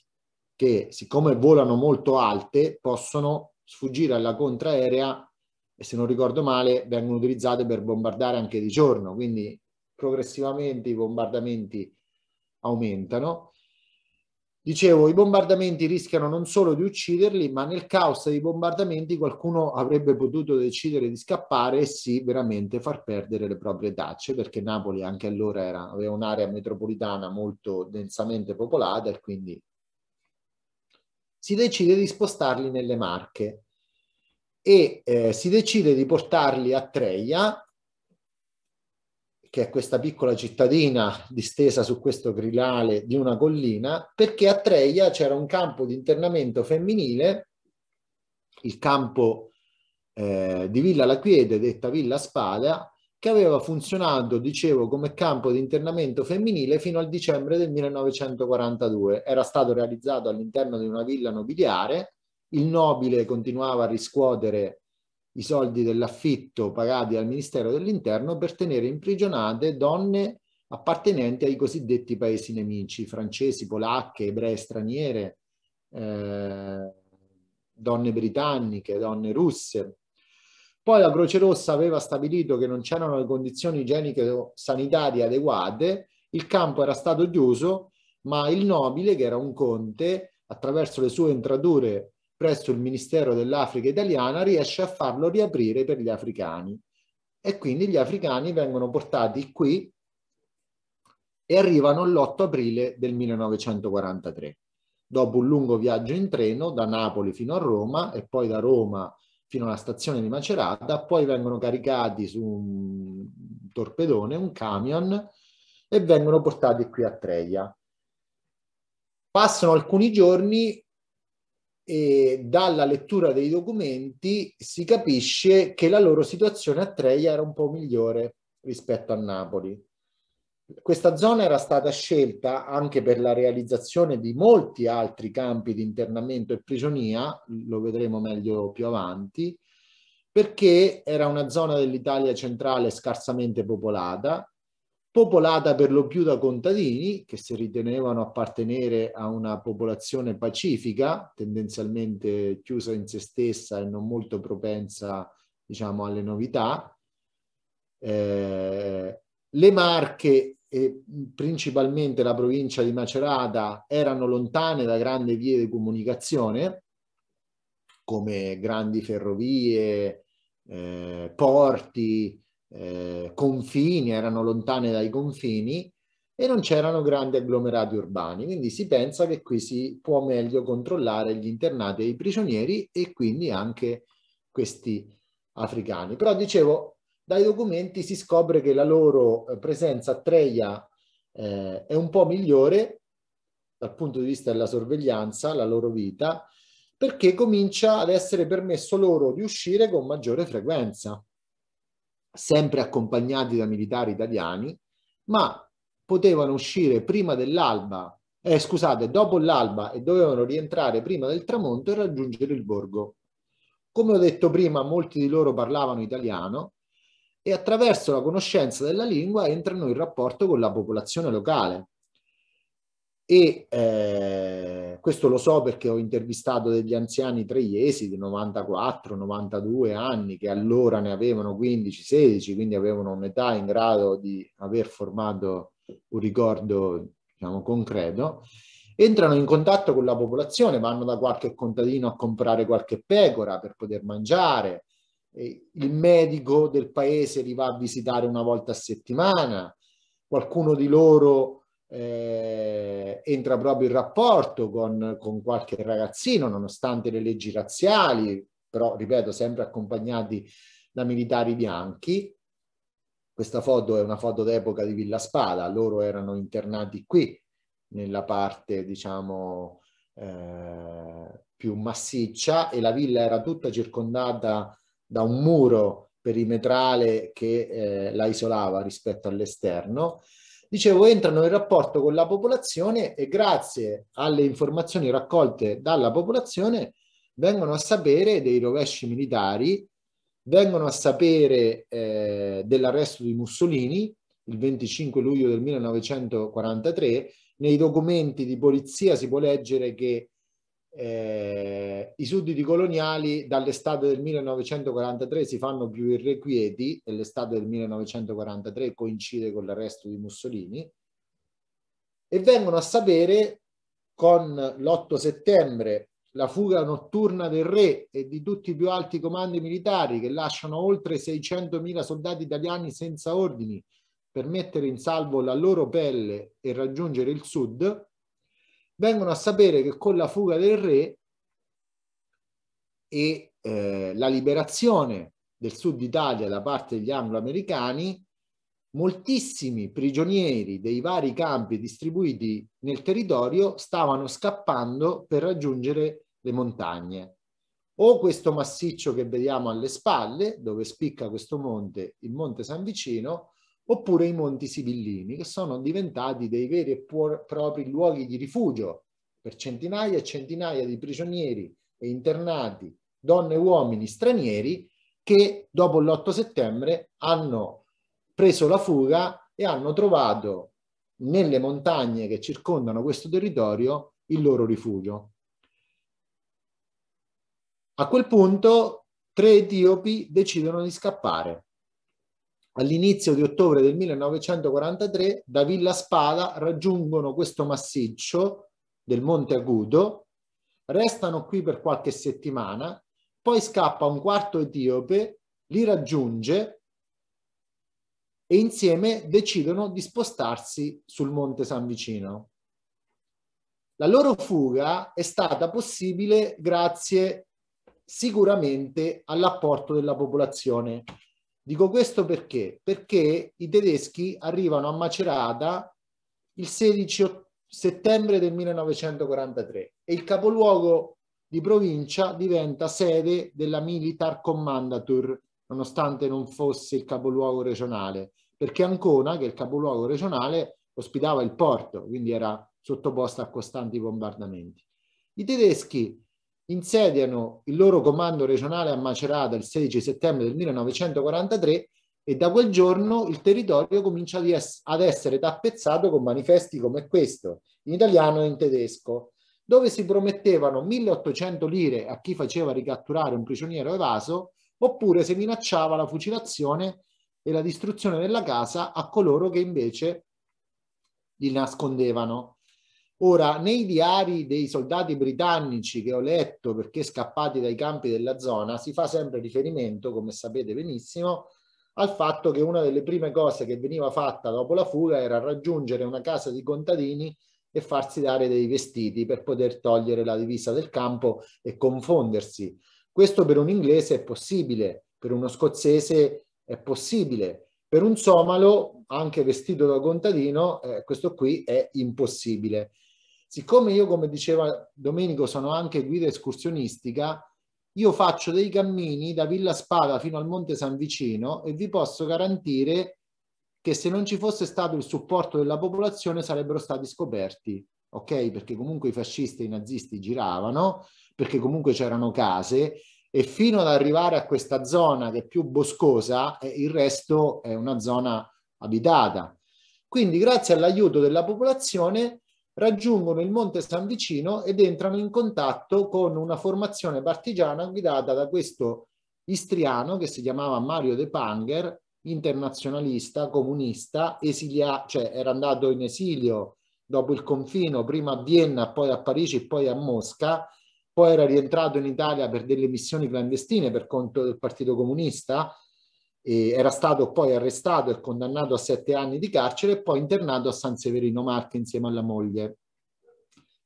Speaker 4: che siccome volano molto alte possono sfuggire alla contraerea e se non ricordo male vengono utilizzate per bombardare anche di giorno, quindi progressivamente i bombardamenti aumentano Dicevo, i bombardamenti rischiano non solo di ucciderli, ma nel caos dei bombardamenti qualcuno avrebbe potuto decidere di scappare e sì, veramente far perdere le proprie tacce, perché Napoli anche allora era, aveva un'area metropolitana molto densamente popolata e quindi si decide di spostarli nelle Marche e eh, si decide di portarli a Treia che è questa piccola cittadina distesa su questo grilale di una collina, perché a Treia c'era un campo di internamento femminile, il campo eh, di Villa La Quiede, detta Villa Spada, che aveva funzionato, dicevo, come campo di internamento femminile fino al dicembre del 1942. Era stato realizzato all'interno di una villa nobiliare, il nobile continuava a riscuotere i soldi dell'affitto pagati al Ministero dell'Interno per tenere imprigionate donne appartenenti ai cosiddetti paesi nemici, francesi, polacche, ebree straniere, eh, donne britanniche, donne russe. Poi la Croce Rossa aveva stabilito che non c'erano le condizioni igieniche sanitarie adeguate, il campo era stato chiuso, ma il nobile, che era un conte, attraverso le sue entrature presso il Ministero dell'Africa italiana riesce a farlo riaprire per gli africani e quindi gli africani vengono portati qui e arrivano l'8 aprile del 1943 dopo un lungo viaggio in treno da Napoli fino a Roma e poi da Roma fino alla stazione di Macerata, poi vengono caricati su un torpedone, un camion e vengono portati qui a Treia. Passano alcuni giorni e dalla lettura dei documenti si capisce che la loro situazione a Treia era un po' migliore rispetto a Napoli. Questa zona era stata scelta anche per la realizzazione di molti altri campi di internamento e prigionia, lo vedremo meglio più avanti, perché era una zona dell'Italia centrale scarsamente popolata, popolata per lo più da contadini che si ritenevano appartenere a una popolazione pacifica, tendenzialmente chiusa in se stessa e non molto propensa diciamo, alle novità. Eh, le Marche e principalmente la provincia di Macerata erano lontane da grandi vie di comunicazione, come grandi ferrovie, eh, porti, eh, confini, erano lontane dai confini e non c'erano grandi agglomerati urbani, quindi si pensa che qui si può meglio controllare gli internati e i prigionieri e quindi anche questi africani. Però dicevo, dai documenti si scopre che la loro presenza a Treia eh, è un po' migliore dal punto di vista della sorveglianza, la loro vita, perché comincia ad essere permesso loro di uscire con maggiore frequenza sempre accompagnati da militari italiani, ma potevano uscire prima dell'alba, eh, scusate, dopo l'alba e dovevano rientrare prima del tramonto e raggiungere il borgo. Come ho detto prima, molti di loro parlavano italiano e attraverso la conoscenza della lingua entrano in rapporto con la popolazione locale e eh, questo lo so perché ho intervistato degli anziani treiesi di 94, 92 anni che allora ne avevano 15, 16, quindi avevano un'età in grado di aver formato un ricordo diciamo concreto. Entrano in contatto con la popolazione, vanno da qualche contadino a comprare qualche pecora per poter mangiare, il medico del paese li va a visitare una volta a settimana, qualcuno di loro eh, entra proprio in rapporto con, con qualche ragazzino, nonostante le leggi razziali, però ripeto, sempre accompagnati da militari bianchi. Questa foto è una foto d'epoca di Villa Spada, loro erano internati qui, nella parte, diciamo, eh, più massiccia e la villa era tutta circondata da un muro perimetrale che eh, la isolava rispetto all'esterno dicevo, entrano in rapporto con la popolazione e grazie alle informazioni raccolte dalla popolazione vengono a sapere dei rovesci militari, vengono a sapere eh, dell'arresto di Mussolini il 25 luglio del 1943. Nei documenti di polizia si può leggere che eh, I sudditi coloniali dall'estate del 1943 si fanno più irrequieti e l'estate del 1943 coincide con l'arresto di Mussolini e vengono a sapere con l'8 settembre la fuga notturna del re e di tutti i più alti comandi militari che lasciano oltre 600.000 soldati italiani senza ordini per mettere in salvo la loro pelle e raggiungere il sud, vengono a sapere che con la fuga del re e eh, la liberazione del sud Italia da parte degli angloamericani, moltissimi prigionieri dei vari campi distribuiti nel territorio stavano scappando per raggiungere le montagne. O questo massiccio che vediamo alle spalle, dove spicca questo monte, il Monte San Vicino, oppure i Monti Sibillini, che sono diventati dei veri e propri luoghi di rifugio per centinaia e centinaia di prigionieri e internati, donne e uomini stranieri, che dopo l'8 settembre hanno preso la fuga e hanno trovato nelle montagne che circondano questo territorio il loro rifugio. A quel punto tre etiopi decidono di scappare All'inizio di ottobre del 1943 da Villa Spada raggiungono questo massiccio del Monte Agudo, restano qui per qualche settimana, poi scappa un quarto etiope, li raggiunge e insieme decidono di spostarsi sul Monte San Vicino. La loro fuga è stata possibile grazie sicuramente all'apporto della popolazione Dico questo perché? Perché i tedeschi arrivano a Macerata il 16 settembre del 1943 e il capoluogo di provincia diventa sede della Militar Commandatur, nonostante non fosse il capoluogo regionale, perché Ancona, che è il capoluogo regionale, ospitava il porto, quindi era sottoposta a costanti bombardamenti. I tedeschi insediano il loro comando regionale a Macerata il 16 settembre del 1943 e da quel giorno il territorio comincia ad essere tappezzato con manifesti come questo, in italiano e in tedesco, dove si promettevano 1800 lire a chi faceva ricatturare un prigioniero evaso oppure si minacciava la fucilazione e la distruzione della casa a coloro che invece li nascondevano. Ora, nei diari dei soldati britannici che ho letto perché scappati dai campi della zona, si fa sempre riferimento, come sapete benissimo, al fatto che una delle prime cose che veniva fatta dopo la fuga era raggiungere una casa di contadini e farsi dare dei vestiti per poter togliere la divisa del campo e confondersi. Questo per un inglese è possibile, per uno scozzese è possibile, per un somalo, anche vestito da contadino, eh, questo qui è impossibile. Siccome io, come diceva Domenico, sono anche guida escursionistica, io faccio dei cammini da Villa Spada fino al Monte San Vicino e vi posso garantire che se non ci fosse stato il supporto della popolazione sarebbero stati scoperti, ok? Perché comunque i fascisti e i nazisti giravano, perché comunque c'erano case e fino ad arrivare a questa zona che è più boscosa, eh, il resto è una zona abitata. Quindi grazie all'aiuto della popolazione raggiungono il Monte San Vicino ed entrano in contatto con una formazione partigiana guidata da questo istriano che si chiamava Mario De Panger, internazionalista, comunista, esilia, cioè era andato in esilio dopo il confino, prima a Vienna, poi a Parigi, poi a Mosca, poi era rientrato in Italia per delle missioni clandestine per conto del Partito Comunista, era stato poi arrestato e condannato a sette anni di carcere e poi internato a San Severino Marche insieme alla moglie.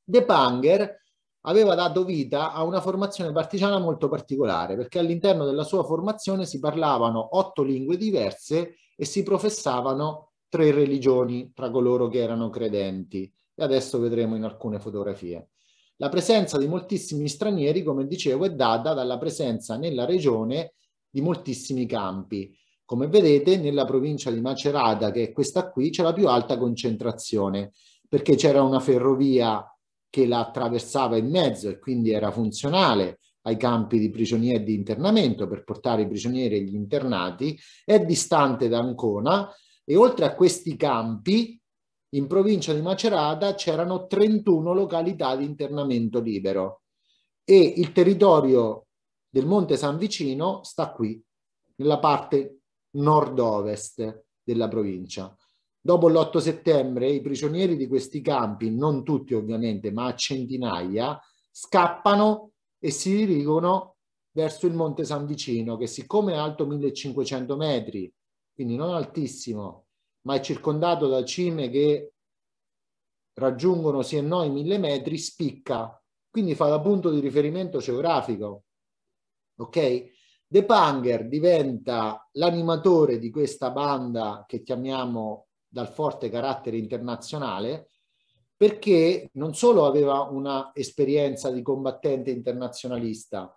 Speaker 4: De Panger aveva dato vita a una formazione partigiana molto particolare perché all'interno della sua formazione si parlavano otto lingue diverse e si professavano tre religioni tra coloro che erano credenti e adesso vedremo in alcune fotografie. La presenza di moltissimi stranieri, come dicevo, è data dalla presenza nella regione di moltissimi campi. Come vedete, nella provincia di Macerata, che è questa qui, c'è la più alta concentrazione, perché c'era una ferrovia che la attraversava in mezzo e quindi era funzionale ai campi di prigionieri di internamento per portare i prigionieri e gli internati, è distante da Ancona e oltre a questi campi, in provincia di Macerata c'erano 31 località di internamento libero e il territorio del Monte San Vicino sta qui, nella parte nord-ovest della provincia. Dopo l'8 settembre i prigionieri di questi campi, non tutti ovviamente, ma a centinaia, scappano e si dirigono verso il Monte San Vicino, che siccome è alto 1500 metri, quindi non altissimo, ma è circondato da cime che raggiungono sì e no i 1000 metri, spicca, quindi fa da punto di riferimento geografico ok? De Panger diventa l'animatore di questa banda che chiamiamo dal forte carattere internazionale perché non solo aveva un'esperienza di combattente internazionalista,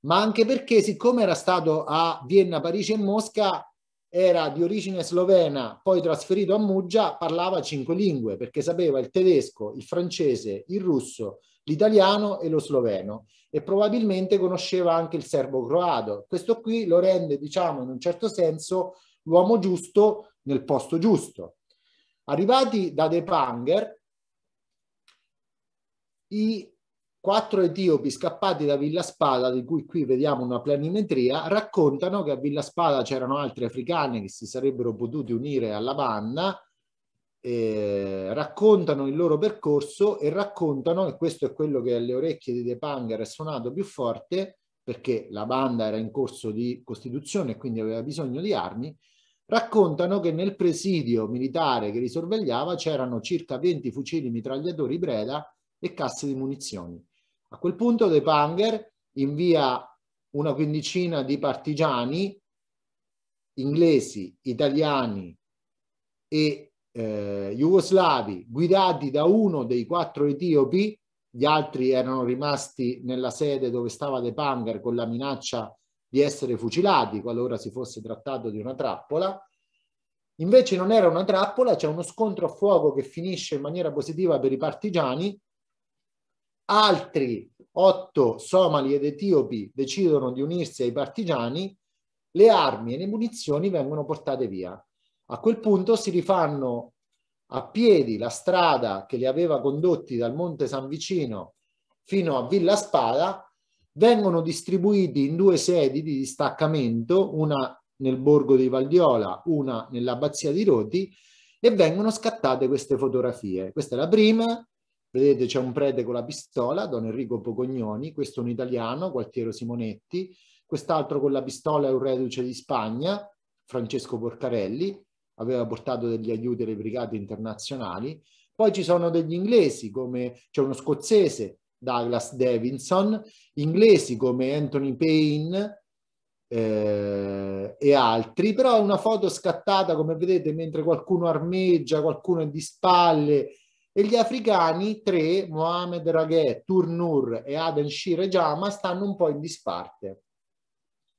Speaker 4: ma anche perché siccome era stato a Vienna, Parigi e Mosca, era di origine slovena, poi trasferito a Muggia, parlava cinque lingue perché sapeva il tedesco, il francese, il russo, l'italiano e lo sloveno e probabilmente conosceva anche il serbo-croato. Questo qui lo rende, diciamo, in un certo senso l'uomo giusto nel posto giusto. Arrivati da De Panger, i quattro etiopi scappati da Villa Spada, di cui qui vediamo una planimetria, raccontano che a Villa Spada c'erano altri africani che si sarebbero potuti unire alla Vanna eh, raccontano il loro percorso e raccontano, e questo è quello che alle orecchie di De Panger è suonato più forte, perché la banda era in corso di costituzione e quindi aveva bisogno di armi, raccontano che nel presidio militare che li sorvegliava c'erano circa 20 fucili mitragliatori Breda e casse di munizioni. A quel punto De Panger invia una quindicina di partigiani inglesi, italiani e eh, jugoslavi guidati da uno dei quattro etiopi, gli altri erano rimasti nella sede dove stava De Panger con la minaccia di essere fucilati qualora si fosse trattato di una trappola. Invece non era una trappola, c'è uno scontro a fuoco che finisce in maniera positiva per i partigiani. Altri otto somali ed etiopi decidono di unirsi ai partigiani, le armi e le munizioni vengono portate via. A quel punto si rifanno a piedi la strada che li aveva condotti dal Monte San Vicino fino a Villa Spada, vengono distribuiti in due sedi di distaccamento, una nel borgo di Valdiola, una nell'abbazia di Roti, e vengono scattate queste fotografie. Questa è la prima, vedete c'è un prete con la pistola, Don Enrico Pocognoni, questo è un italiano, Gualtiero Simonetti, quest'altro con la pistola è un reduce di Spagna, Francesco Porcarelli, aveva portato degli aiuti alle brigate internazionali. Poi ci sono degli inglesi, come c'è uno scozzese, Douglas Davidson, inglesi come Anthony Payne eh, e altri, però è una foto scattata, come vedete, mentre qualcuno armeggia, qualcuno è di spalle, e gli africani, tre, Mohamed Raghe, Turnur e Aden Shire Jama, stanno un po' in disparte.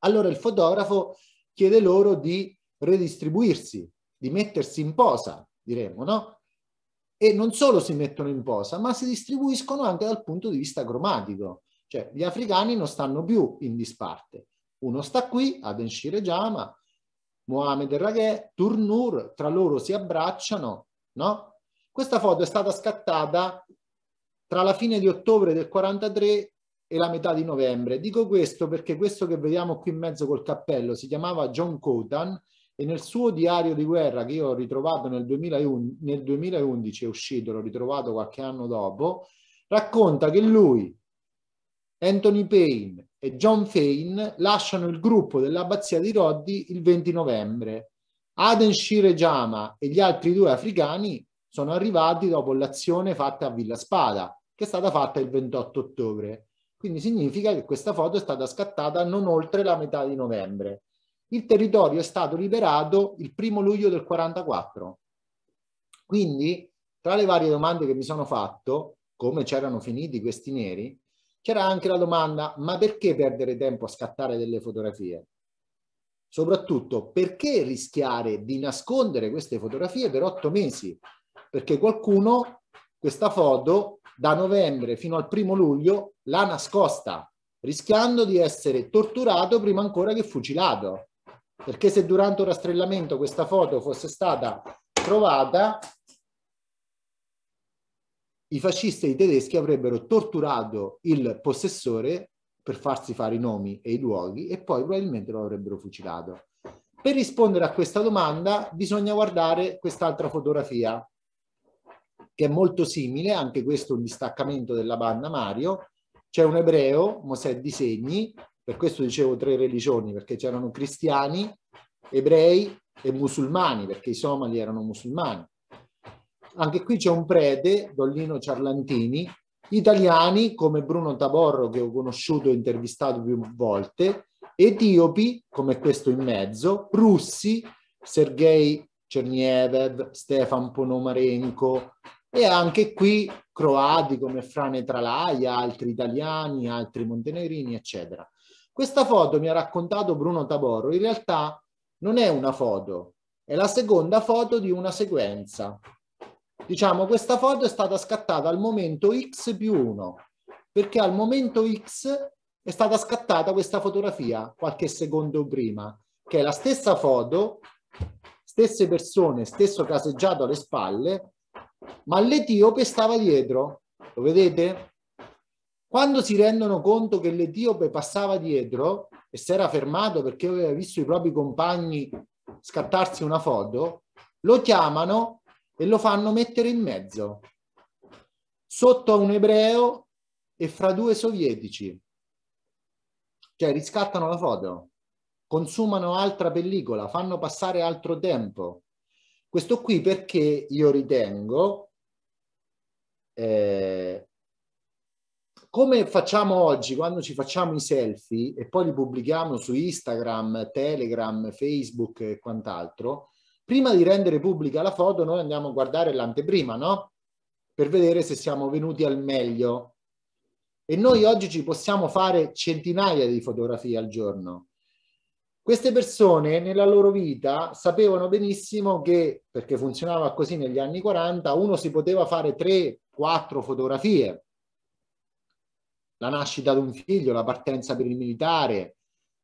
Speaker 4: Allora il fotografo chiede loro di redistribuirsi, di mettersi in posa, diremmo, no? E non solo si mettono in posa, ma si distribuiscono anche dal punto di vista cromatico. Cioè, gli africani non stanno più in disparte. Uno sta qui, Aden Shirejama, Mohamed Raghe, Turnur, tra loro si abbracciano, no? Questa foto è stata scattata tra la fine di ottobre del 43 e la metà di novembre. Dico questo perché questo che vediamo qui in mezzo col cappello si chiamava John Cotan e nel suo diario di guerra che io ho ritrovato nel, 2001, nel 2011, è uscito, l'ho ritrovato qualche anno dopo, racconta che lui, Anthony Payne e John Fane lasciano il gruppo dell'abbazia di Roddy il 20 novembre. Aden Shirejama e gli altri due africani sono arrivati dopo l'azione fatta a Villa Spada, che è stata fatta il 28 ottobre. Quindi significa che questa foto è stata scattata non oltre la metà di novembre il territorio è stato liberato il primo luglio del 44. Quindi, tra le varie domande che mi sono fatto, come c'erano finiti questi neri, c'era anche la domanda, ma perché perdere tempo a scattare delle fotografie? Soprattutto, perché rischiare di nascondere queste fotografie per otto mesi? Perché qualcuno questa foto da novembre fino al primo luglio l'ha nascosta, rischiando di essere torturato prima ancora che fucilato. Perché se durante un rastrellamento questa foto fosse stata trovata, i fascisti e i tedeschi avrebbero torturato il possessore per farsi fare i nomi e i luoghi e poi probabilmente lo avrebbero fucilato. Per rispondere a questa domanda bisogna guardare quest'altra fotografia che è molto simile, anche questo è un distaccamento della banda Mario, c'è un ebreo, Mosè Disegni, per questo dicevo tre religioni, perché c'erano cristiani, ebrei e musulmani, perché i somali erano musulmani. Anche qui c'è un prete, Dollino Ciarlantini, italiani come Bruno Taborro che ho conosciuto e intervistato più volte, etiopi come questo in mezzo, russi, Sergei Cernievev, Stefan Ponomarenko e anche qui croati come Frane Tralaia, altri italiani, altri montenegrini, eccetera. Questa foto, mi ha raccontato Bruno Taborro, in realtà non è una foto, è la seconda foto di una sequenza. Diciamo, questa foto è stata scattata al momento x più 1, perché al momento x è stata scattata questa fotografia qualche secondo prima, che è la stessa foto, stesse persone, stesso caseggiato alle spalle, ma l'etiope stava dietro, lo vedete? Quando si rendono conto che l'Etiope passava dietro e si era fermato perché aveva visto i propri compagni scattarsi una foto, lo chiamano e lo fanno mettere in mezzo, sotto a un ebreo e fra due sovietici. Cioè riscattano la foto, consumano altra pellicola, fanno passare altro tempo. Questo qui perché io ritengo eh, come facciamo oggi quando ci facciamo i selfie e poi li pubblichiamo su Instagram, Telegram, Facebook e quant'altro, prima di rendere pubblica la foto noi andiamo a guardare l'anteprima, no? Per vedere se siamo venuti al meglio. E noi oggi ci possiamo fare centinaia di fotografie al giorno. Queste persone nella loro vita sapevano benissimo che, perché funzionava così negli anni 40, uno si poteva fare 3-4 fotografie la nascita di un figlio, la partenza per il militare,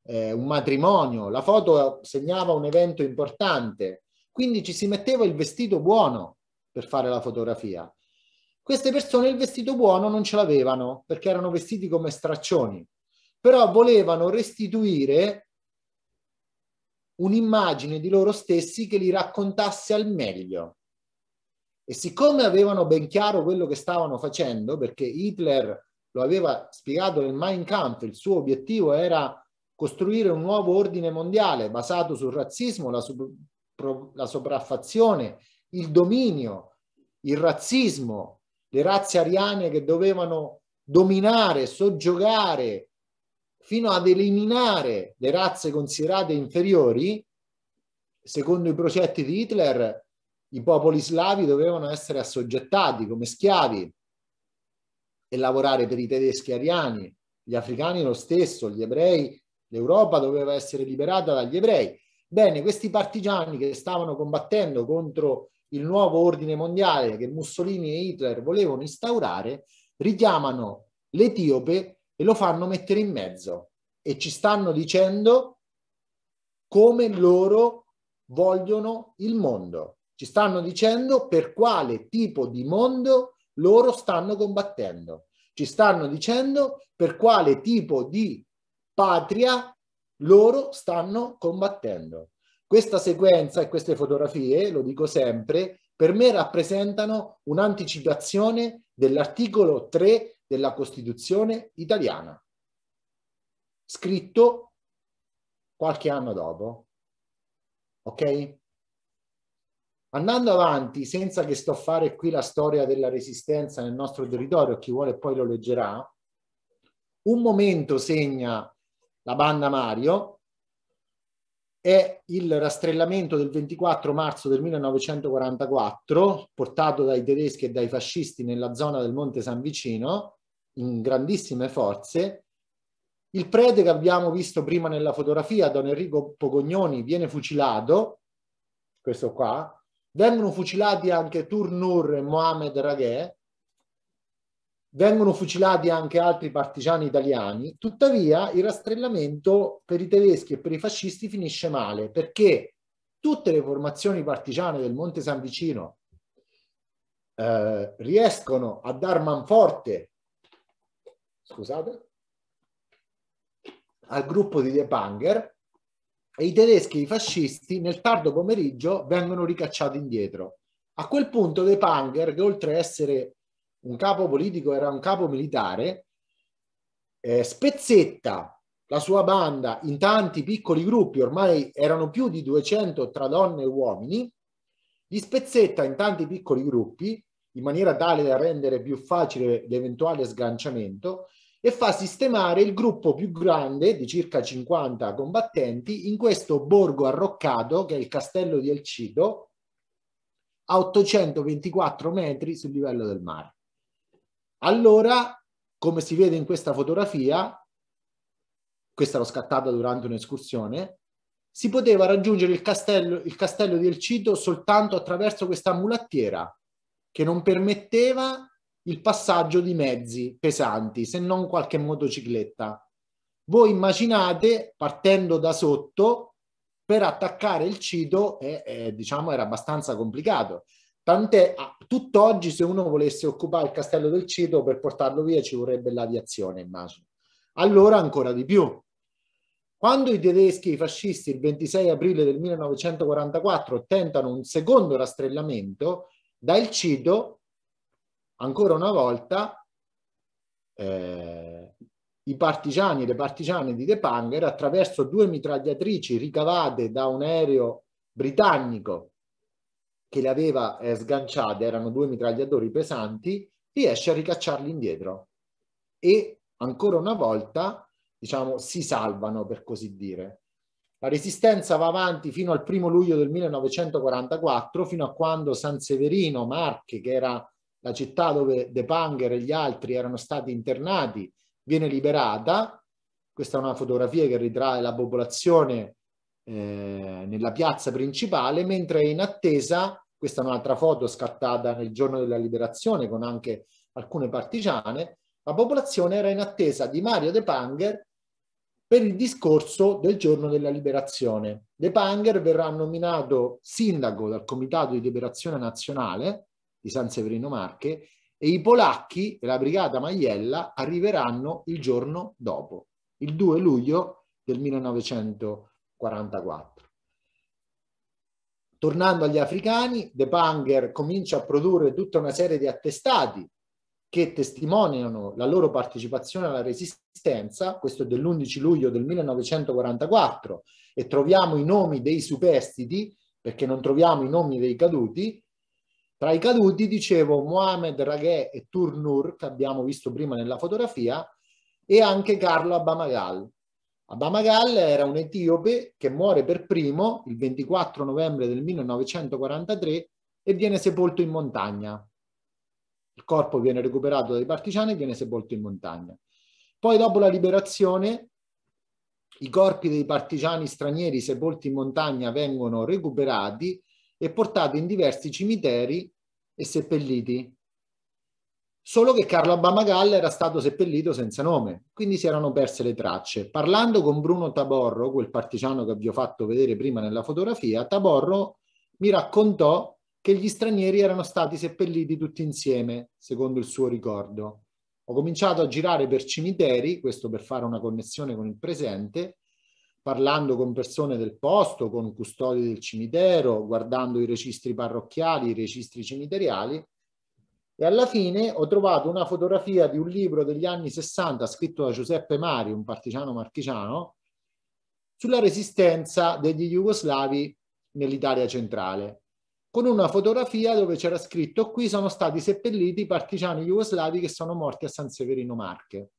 Speaker 4: eh, un matrimonio. La foto segnava un evento importante, quindi ci si metteva il vestito buono per fare la fotografia. Queste persone il vestito buono non ce l'avevano perché erano vestiti come straccioni, però volevano restituire un'immagine di loro stessi che li raccontasse al meglio. E siccome avevano ben chiaro quello che stavano facendo, perché Hitler lo aveva spiegato nel Mein Kampf, il suo obiettivo era costruire un nuovo ordine mondiale basato sul razzismo, la, pro, la sopraffazione, il dominio, il razzismo, le razze ariane che dovevano dominare, soggiogare, fino ad eliminare le razze considerate inferiori, secondo i progetti di Hitler, i popoli slavi dovevano essere assoggettati come schiavi e lavorare per i tedeschi ariani, gli africani lo stesso, gli ebrei, l'Europa doveva essere liberata dagli ebrei. Bene, questi partigiani che stavano combattendo contro il nuovo ordine mondiale che Mussolini e Hitler volevano instaurare, richiamano l'Etiope e lo fanno mettere in mezzo e ci stanno dicendo come loro vogliono il mondo, ci stanno dicendo per quale tipo di mondo loro stanno combattendo, ci stanno dicendo per quale tipo di patria loro stanno combattendo. Questa sequenza e queste fotografie, lo dico sempre, per me rappresentano un'anticipazione dell'articolo 3 della Costituzione italiana, scritto qualche anno dopo. Ok? Andando avanti, senza che sto a fare qui la storia della resistenza nel nostro territorio, chi vuole poi lo leggerà, un momento segna la banda Mario, è il rastrellamento del 24 marzo del 1944 portato dai tedeschi e dai fascisti nella zona del Monte San Vicino in grandissime forze. Il prete che abbiamo visto prima nella fotografia, Don Enrico Pogognoni, viene fucilato, questo qua, Vengono fucilati anche Turnur e Mohamed Raghè, vengono fucilati anche altri partigiani italiani, tuttavia il rastrellamento per i tedeschi e per i fascisti finisce male perché tutte le formazioni partigiane del Monte San Vicino eh, riescono a dar manforte scusate, al gruppo di De Panger e i tedeschi fascisti nel tardo pomeriggio vengono ricacciati indietro. A quel punto De Panger, che oltre a essere un capo politico era un capo militare, eh, spezzetta la sua banda in tanti piccoli gruppi, ormai erano più di 200 tra donne e uomini, li spezzetta in tanti piccoli gruppi in maniera tale da rendere più facile l'eventuale sganciamento e fa sistemare il gruppo più grande di circa 50 combattenti in questo borgo arroccato che è il castello di Elcido a 824 metri sul livello del mare. Allora, come si vede in questa fotografia, questa l'ho scattata durante un'escursione, si poteva raggiungere il castello, il castello di Elcido soltanto attraverso questa mulattiera che non permetteva il passaggio di mezzi pesanti, se non qualche motocicletta. Voi immaginate partendo da sotto per attaccare il cito, eh, eh, diciamo, era abbastanza complicato. Tant'è, tutt'oggi se uno volesse occupare il castello del Cito per portarlo via ci vorrebbe l'aviazione, immagino. Allora ancora di più. Quando i tedeschi, i fascisti, il 26 aprile del 1944 tentano un secondo rastrellamento, dal Cito ancora una volta eh, i partigiani e le partigiane di De Panger attraverso due mitragliatrici ricavate da un aereo britannico che le aveva eh, sganciate, erano due mitragliatori pesanti, riesce a ricacciarli indietro e ancora una volta diciamo, si salvano per così dire. La resistenza va avanti fino al primo luglio del 1944, fino a quando San Severino Marche, che era la città dove De Panger e gli altri erano stati internati viene liberata. Questa è una fotografia che ritrae la popolazione eh, nella piazza principale, mentre è in attesa, questa è un'altra foto scattata nel giorno della liberazione con anche alcune partigiane, la popolazione era in attesa di Mario De Panger per il discorso del giorno della liberazione. De Panger verrà nominato sindaco dal Comitato di Liberazione Nazionale di San Severino Marche, e i polacchi e la brigata Maiella arriveranno il giorno dopo, il 2 luglio del 1944. Tornando agli africani, De Panger comincia a produrre tutta una serie di attestati che testimoniano la loro partecipazione alla resistenza, questo è dell'11 luglio del 1944, e troviamo i nomi dei superstiti, perché non troviamo i nomi dei caduti, tra i caduti, dicevo, Mohamed Raghe e Turnur, che abbiamo visto prima nella fotografia, e anche Carlo Abamagal. Abamagal era un etiope che muore per primo il 24 novembre del 1943 e viene sepolto in montagna. Il corpo viene recuperato dai partigiani e viene sepolto in montagna. Poi dopo la liberazione i corpi dei partigiani stranieri sepolti in montagna vengono recuperati e portato in diversi cimiteri e seppelliti. Solo che Carlo Abamagalla era stato seppellito senza nome, quindi si erano perse le tracce. Parlando con Bruno Taborro, quel partigiano che vi ho fatto vedere prima nella fotografia, Taborro mi raccontò che gli stranieri erano stati seppelliti tutti insieme, secondo il suo ricordo. Ho cominciato a girare per cimiteri, questo per fare una connessione con il presente, parlando con persone del posto, con custodi del cimitero, guardando i registri parrocchiali, i registri cimiteriali e alla fine ho trovato una fotografia di un libro degli anni 60 scritto da Giuseppe Mari, un partigiano marchigiano, sulla resistenza degli jugoslavi nell'Italia centrale, con una fotografia dove c'era scritto qui sono stati seppelliti i partigiani jugoslavi che sono morti a San Severino Marche.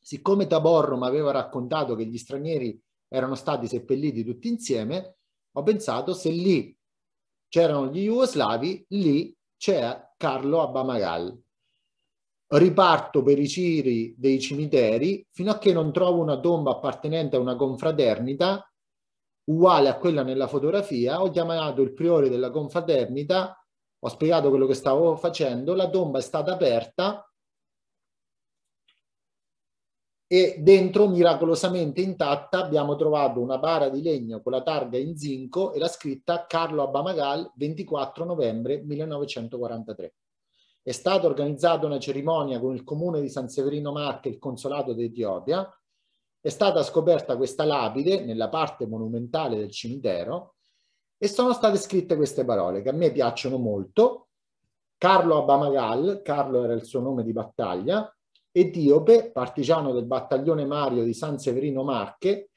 Speaker 4: Siccome Taborro mi aveva raccontato che gli stranieri erano stati seppelliti tutti insieme, ho pensato se lì c'erano gli jugoslavi, lì c'è Carlo Abamagal. Riparto per i ciri dei cimiteri fino a che non trovo una tomba appartenente a una confraternita uguale a quella nella fotografia. Ho chiamato il priore della confraternita, ho spiegato quello che stavo facendo, la tomba è stata aperta e dentro miracolosamente intatta abbiamo trovato una bara di legno con la targa in zinco e la scritta Carlo Abamagal 24 novembre 1943. È stata organizzata una cerimonia con il comune di San Severino Marche e il consolato d'Etiopia. È stata scoperta questa lapide nella parte monumentale del cimitero e sono state scritte queste parole che a me piacciono molto. Carlo Abamagal, Carlo era il suo nome di battaglia, etiope, partigiano del battaglione Mario di San Severino Marche,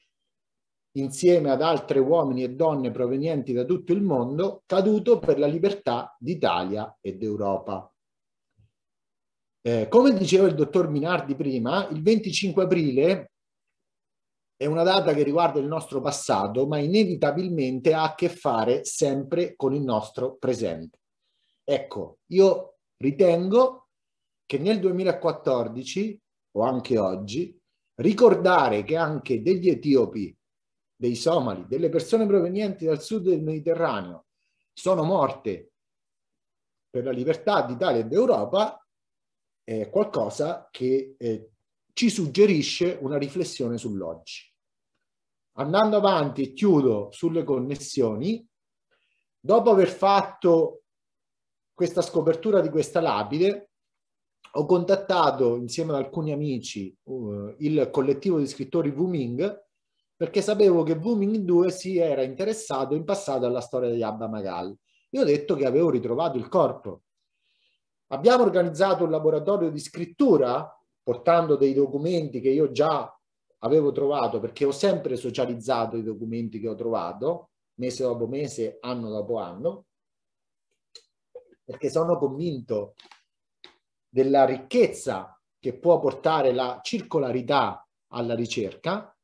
Speaker 4: insieme ad altri uomini e donne provenienti da tutto il mondo, caduto per la libertà d'Italia e d'Europa. Eh, come diceva il dottor Minardi prima, il 25 aprile è una data che riguarda il nostro passato, ma inevitabilmente ha a che fare sempre con il nostro presente. Ecco, io ritengo che nel 2014 o anche oggi ricordare che anche degli etiopi, dei somali, delle persone provenienti dal sud del Mediterraneo sono morte per la libertà d'Italia e d'Europa è qualcosa che eh, ci suggerisce una riflessione sull'oggi. Andando avanti e chiudo sulle connessioni, dopo aver fatto questa scopertura di questa lapide, ho contattato insieme ad alcuni amici uh, il collettivo di scrittori Wuming perché sapevo che Wuming 2 si era interessato in passato alla storia di Abba Magal. Io ho detto che avevo ritrovato il corpo. Abbiamo organizzato un laboratorio di scrittura portando dei documenti che io già avevo trovato perché ho sempre socializzato i documenti che ho trovato mese dopo mese, anno dopo anno, perché sono convinto della ricchezza che può portare la circolarità alla ricerca,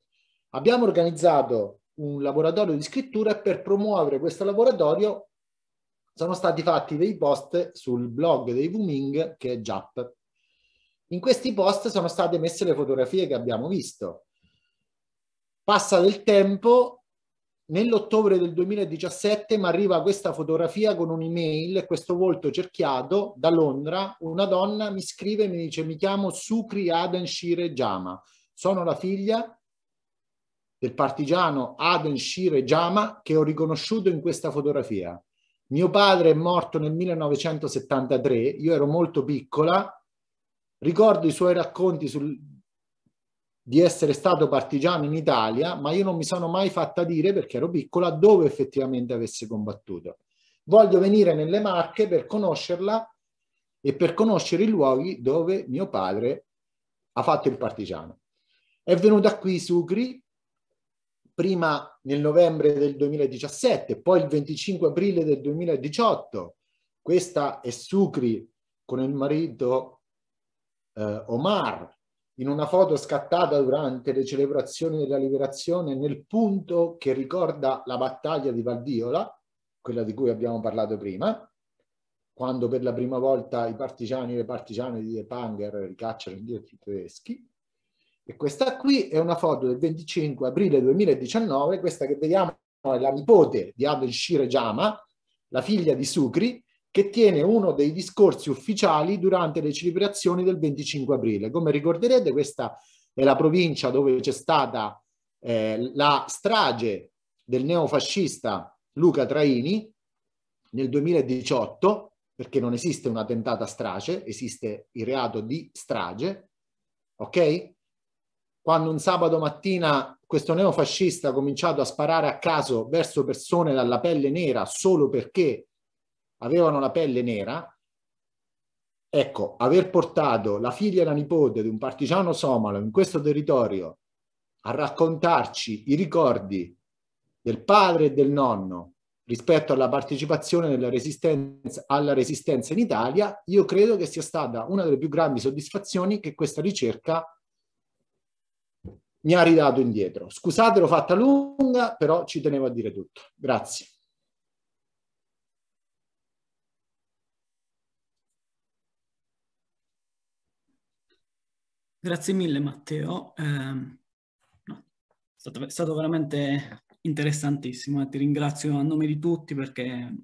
Speaker 4: abbiamo organizzato un laboratorio di scrittura e per promuovere questo laboratorio sono stati fatti dei post sul blog dei Wuming che è JAP. In questi post sono state messe le fotografie che abbiamo visto. Passa del tempo nell'ottobre del 2017 mi arriva questa fotografia con un'email, questo volto cerchiato da Londra, una donna mi scrive e mi dice mi chiamo Sukri Shire Jama, sono la figlia del partigiano Shire Jama che ho riconosciuto in questa fotografia. Mio padre è morto nel 1973, io ero molto piccola, ricordo i suoi racconti sul, di essere stato partigiano in Italia, ma io non mi sono mai fatta dire, perché ero piccola, dove effettivamente avesse combattuto. Voglio venire nelle Marche per conoscerla e per conoscere i luoghi dove mio padre ha fatto il partigiano. È venuta qui Sucri, prima nel novembre del 2017, poi il 25 aprile del 2018. Questa è Sucri con il marito eh, Omar, in una foto scattata durante le celebrazioni della liberazione nel punto che ricorda la battaglia di Valdiola, quella di cui abbiamo parlato prima, quando per la prima volta i partigiani e le partigiane di De Panger ricacciano indietro i tedeschi. E questa qui è una foto del 25 aprile 2019, questa che vediamo è la nipote di Aden Shire Jama, la figlia di Sukri, che tiene uno dei discorsi ufficiali durante le celebrazioni del 25 aprile. Come ricorderete, questa è la provincia dove c'è stata eh, la strage del neofascista Luca Traini nel 2018, perché non esiste una tentata strage, esiste il reato di strage, ok? Quando un sabato mattina questo neofascista ha cominciato a sparare a caso verso persone dalla pelle nera solo perché avevano la pelle nera, ecco, aver portato la figlia e la nipote di un partigiano somalo in questo territorio a raccontarci i ricordi del padre e del nonno rispetto alla partecipazione nella resistenza, alla resistenza in Italia, io credo che sia stata una delle più grandi soddisfazioni che questa ricerca mi ha ridato indietro. Scusate, l'ho fatta lunga, però ci tenevo a dire tutto. Grazie.
Speaker 2: Grazie mille Matteo, eh, no, è, stato, è, stato, veramente interessantissimo e ti ringrazio a nome di tutti perché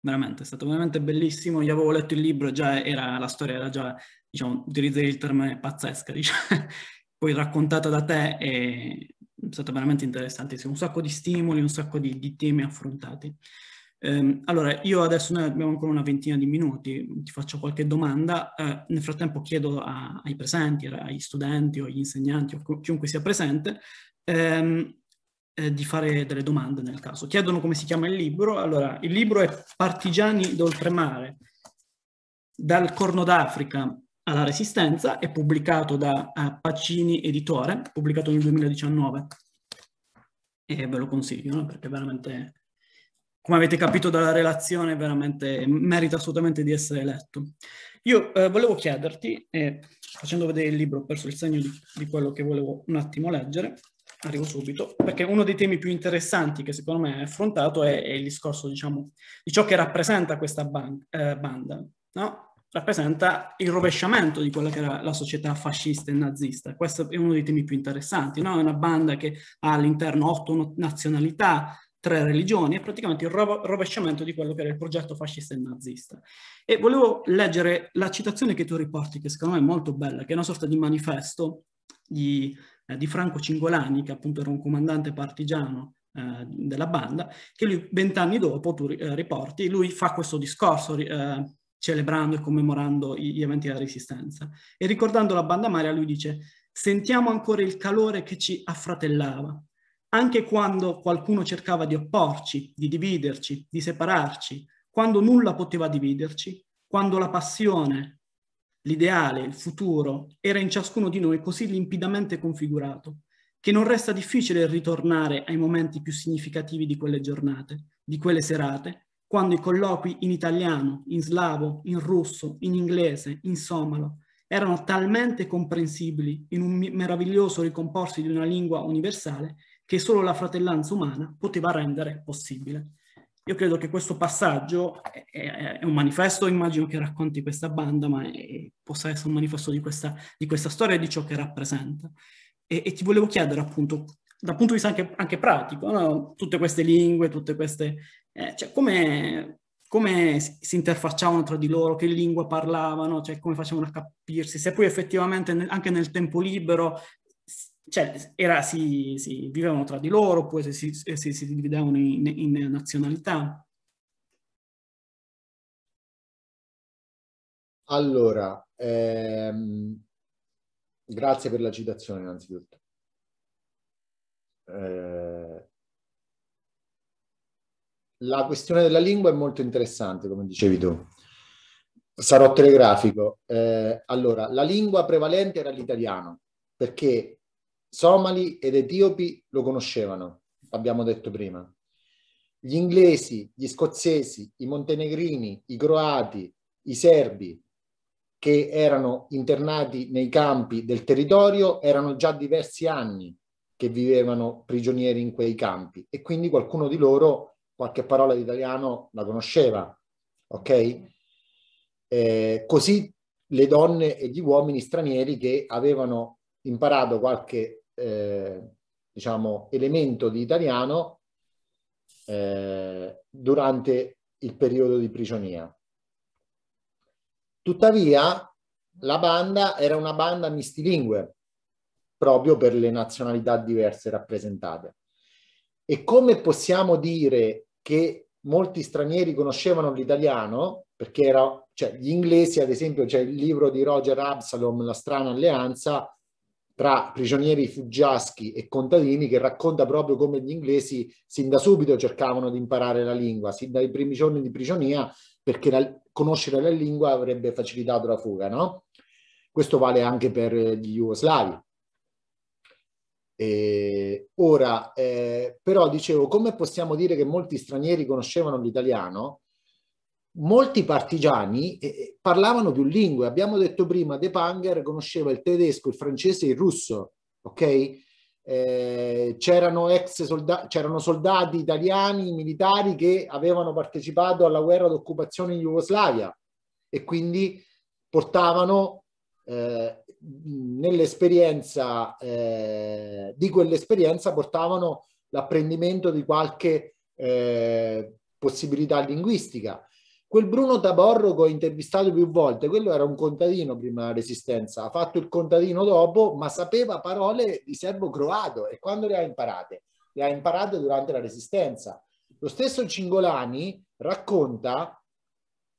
Speaker 2: veramente è stato veramente bellissimo, io avevo letto il libro, già era, la storia era già, diciamo, utilizzerei il termine pazzesca, diciamo, poi raccontata da te è stato veramente interessantissimo, un sacco di stimoli, un sacco di, di temi affrontati. Eh, allora, io adesso noi abbiamo ancora una ventina di minuti, ti faccio qualche domanda, eh, nel frattempo chiedo a, ai presenti, eh, agli studenti o agli insegnanti o chiunque sia presente, ehm, eh, di fare delle domande nel caso. Chiedono come si chiama il libro, allora il libro è Partigiani d'oltremare, dal Corno d'Africa alla Resistenza, è pubblicato da eh, Pacini Editore, pubblicato nel 2019 e ve lo consiglio no? perché veramente come avete capito dalla relazione, veramente merita assolutamente di essere letto. Io eh, volevo chiederti, eh, facendo vedere il libro, ho perso il segno di, di, quello che volevo un attimo leggere, arrivo subito, perché uno dei temi più interessanti che secondo me è affrontato è, è il discorso, diciamo, di ciò che rappresenta questa ban- eh, banda, no? rappresenta il rovesciamento di quella che era la società fascista e nazista. Questo è uno dei temi più interessanti, no? È una banda che ha all'interno otto nazionalità, tre religioni è praticamente il rovesciamento di quello che era il progetto fascista e nazista. E volevo leggere la citazione che tu riporti, che secondo me è molto bella, che è una sorta di manifesto di, eh, di Franco Cingolani, che appunto era un comandante partigiano eh, della banda, che lui vent'anni dopo tu eh, riporti, lui fa questo discorso eh, celebrando e commemorando gli eventi della resistenza. E ricordando la banda Maria, lui dice, sentiamo ancora il calore che ci affratellava, anche quando qualcuno cercava di opporci, di dividerci, di separarci, quando nulla poteva dividerci, quando la passione, l'ideale, il futuro era in ciascuno di noi così limpidamente configurato, che non resta difficile ritornare ai momenti più significativi di quelle giornate, di quelle serate, quando i colloqui in italiano, in slavo, in russo, in inglese, in somalo erano talmente comprensibili in un meraviglioso ricomporsi di una lingua universale che solo la fratellanza umana poteva rendere possibile. Io credo che questo passaggio è, è, è un manifesto, immagino che racconti questa banda, ma è, possa essere un manifesto di questa, di questa, storia e di ciò che rappresenta. E, e ti volevo chiedere appunto, dal punto di vista anche, anche pratico, no? tutte queste lingue, tutte queste... Eh, cioè, come, come si interfacciavano tra di loro, che lingua parlavano, cioè come facevano a capirsi, se poi effettivamente anche nel tempo libero cioè, era, si, si, vivevano tra di loro, oppure si, si, si dividevano in, in nazionalità.
Speaker 4: Allora, ehm, grazie per la citazione innanzitutto. Eh, la questione della lingua è molto interessante, come dicevi tu. Sarò telegrafico. Eh, allora, la lingua prevalente era l'italiano, perché somali ed etiopi lo conoscevano, abbiamo detto prima. Gli inglesi, gli scozzesi, i montenegrini, i croati, i serbi che erano internati nei campi del territorio erano già diversi anni che vivevano prigionieri in quei campi e quindi qualcuno di loro qualche parola di italiano la conosceva, ok? Eh, così le donne e gli uomini stranieri che avevano imparato qualche eh, diciamo, elemento di italiano eh, durante il periodo di prigionia. Tuttavia, la banda era una banda mistilingue, proprio per le nazionalità diverse rappresentate. E come possiamo dire che molti stranieri conoscevano l'italiano, perché era, cioè, gli inglesi, ad esempio, c'è cioè il libro di Roger Absalom, La strana alleanza, tra prigionieri fuggiaschi e contadini che racconta proprio come gli inglesi sin da subito cercavano di imparare la lingua, sin dai primi giorni di prigionia, perché la, conoscere la lingua avrebbe facilitato la fuga, no? Questo vale anche per gli jugoslavi. E ora, eh, però dicevo, come possiamo dire che molti stranieri conoscevano l'italiano molti partigiani eh, eh parlavano più lingue. Abbiamo detto prima, De Panger conosceva il tedesco, il francese e il russo, ok? Eh, c'erano, solda- c'erano soldati italiani, militari che avevano partecipato alla guerra d'occupazione in Jugoslavia e quindi portavano eh, nell'esperienza, eh, di quell'esperienza portavano l'apprendimento di qualche eh, possibilità linguistica. Quel Bruno Taborro che ho intervistato più volte, quello era un contadino prima della Resistenza, ha fatto il contadino dopo, ma sapeva parole di serbo-croato e quando le ha imparate? Le ha imparate durante la Resistenza. Lo stesso Cingolani racconta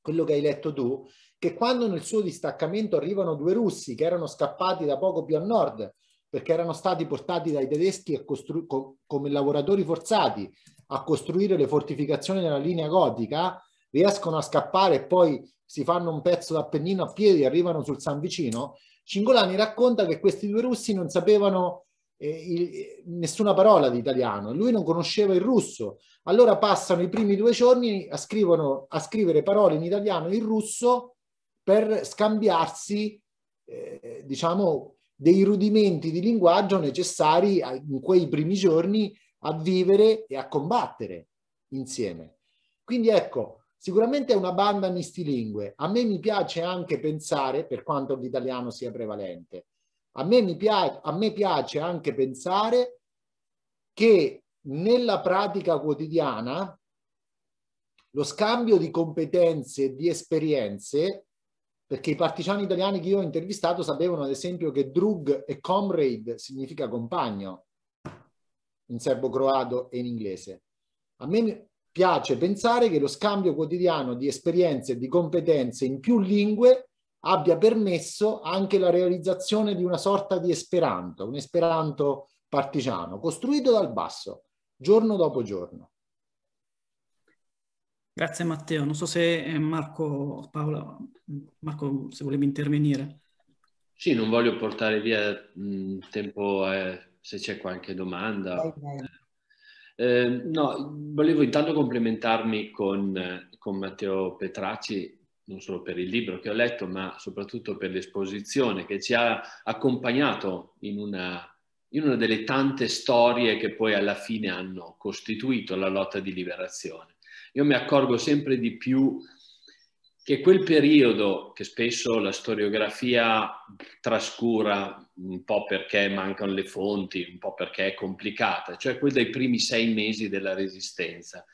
Speaker 4: quello che hai letto tu, che quando nel suo distaccamento arrivano due russi che erano scappati da poco più a nord, perché erano stati portati dai tedeschi come lavoratori forzati a costruire le fortificazioni della linea gotica, riescono a scappare e poi si fanno un pezzo d'Appennino a piedi e arrivano sul San Vicino, Cingolani racconta che questi due russi non sapevano eh, il, eh, nessuna parola di italiano, lui non conosceva il russo, allora passano i primi due giorni a, scrivono, a scrivere parole in italiano e in russo per scambiarsi, eh, diciamo, dei rudimenti di linguaggio necessari a, in quei primi giorni a vivere e a combattere insieme. Quindi ecco, Sicuramente è una banda mistilingue. A me mi piace anche pensare, per quanto l'italiano sia prevalente, a me, mi piace, a me piace anche pensare che nella pratica quotidiana lo scambio di competenze e di esperienze, perché i partigiani italiani che io ho intervistato sapevano ad esempio che drug e comrade significa compagno in serbo-croato e in inglese. A me piace pensare che lo scambio quotidiano di esperienze e di competenze in più lingue abbia permesso anche la realizzazione di una sorta di esperanto, un esperanto partigiano, costruito dal basso, giorno dopo giorno. Grazie Matteo, non so se
Speaker 2: eh, Marco, Paola, Marco se volevi intervenire.
Speaker 1: Sì, non voglio portare via mh, tempo eh, se c'è qualche domanda. Vai, vai. Ehm, no, volevo intanto complimentarmi con, con Matteo Petracci non solo per il libro che ho letto, ma soprattutto per l'esposizione che ci ha accompagnato in una, in una, delle tante storie che poi alla fine hanno costituito la lotta di liberazione. Io mi accorgo sempre di più che quel periodo che spesso la storiografia trascura un po' perché mancano le fonti, un po' perché è complicata, cioè quello dei primi sei mesi della resistenza,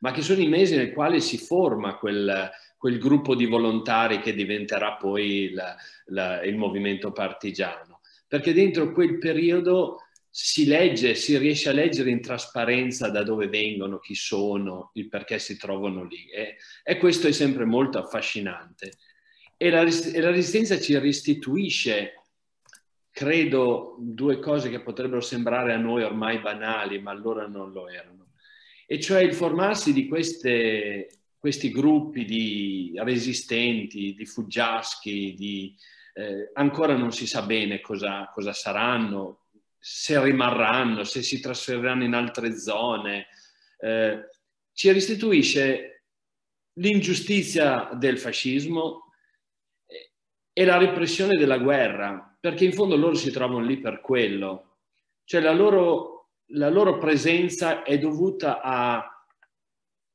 Speaker 1: ma che sono i mesi nel quale si forma quel, quel gruppo di volontari che diventerà poi la, la, il movimento partigiano, perché dentro quel periodo si legge, si riesce a leggere in trasparenza da dove vengono, chi sono, il perché si trovano lì e, e questo è sempre molto affascinante. E la, e la resistenza ci restituisce credo due cose che potrebbero sembrare a noi ormai banali, ma allora non lo erano. E cioè il formarsi di queste, questi gruppi di resistenti, di fuggiaschi, di, eh, ancora non si sa bene cosa, cosa saranno, se rimarranno, se si trasferiranno in altre zone, eh, ci restituisce l'ingiustizia del fascismo e la repressione della guerra, perché in fondo loro si trovano lì per quello. Cioè la loro, la loro presenza è dovuta a,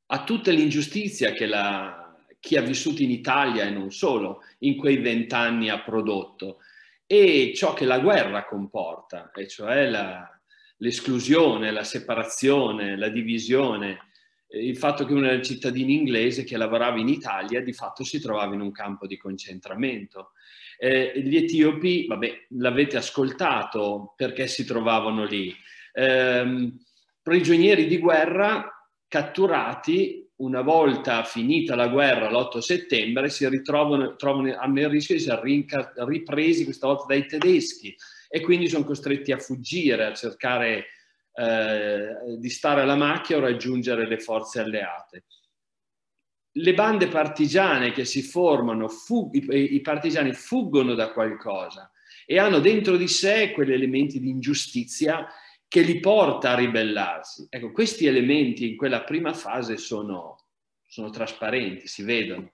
Speaker 1: a tutta l'ingiustizia che la, chi ha vissuto in Italia e non solo in quei vent'anni ha prodotto e ciò che la guerra comporta, e cioè la, l'esclusione, la separazione, la divisione, il fatto che una cittadina inglese che lavorava in Italia di fatto si trovava in un campo di concentramento. Eh, gli etiopi, vabbè, l'avete ascoltato perché si trovavano lì, eh, prigionieri di guerra catturati una volta finita la guerra l'8 settembre si ritrovano hanno il rischio di essere ripresi questa volta dai tedeschi e quindi sono costretti a fuggire, a cercare eh, di stare alla macchia o raggiungere le forze alleate. Le bande partigiane che si formano, i, i partigiani fuggono da qualcosa e hanno dentro di sé quegli elementi di ingiustizia che li porta a ribellarsi. Ecco, questi elementi in quella prima fase sono, sono trasparenti, si vedono,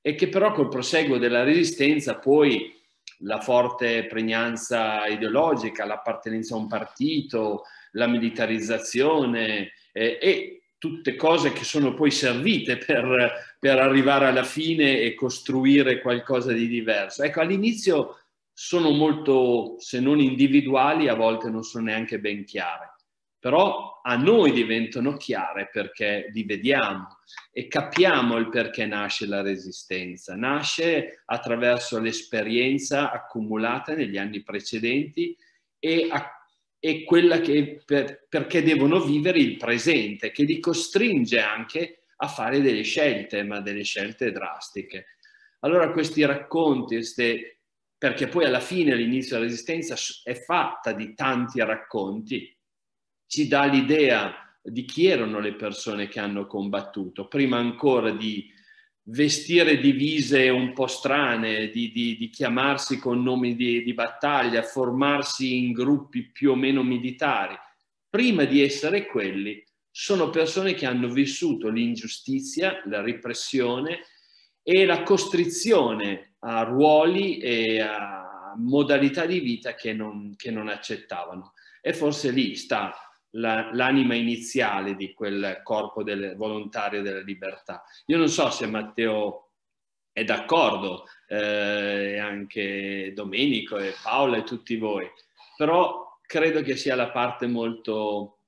Speaker 1: e che però col proseguo della resistenza poi la forte pregnanza ideologica, l'appartenenza a un partito, la militarizzazione eh, e tutte cose che sono poi servite per, per, arrivare alla fine e costruire qualcosa di diverso. Ecco, all'inizio sono molto, se non individuali, a volte non sono neanche ben chiare. Però a noi diventano chiare perché li vediamo e capiamo il perché nasce la resistenza. Nasce attraverso l'esperienza accumulata negli anni precedenti e, a, e quella che per, perché devono vivere il presente, che li costringe anche a fare delle scelte, ma delle scelte drastiche. Allora questi racconti, queste perché poi alla fine l'inizio della resistenza è fatta di tanti racconti, ci dà l'idea di chi erano le persone che hanno combattuto, prima ancora di vestire divise un po' strane, di, di, di chiamarsi con nomi di, di battaglia, formarsi in gruppi più o meno militari. Prima di essere quelli, sono persone che hanno vissuto l'ingiustizia, la repressione e la costrizione a ruoli e a modalità di vita che non, che non accettavano. E forse lì sta la, l'anima iniziale di quel corpo del, volontario della libertà. Io non so se Matteo è d'accordo, eh, e anche Domenico e Paola e tutti voi, però credo che sia la parte molto,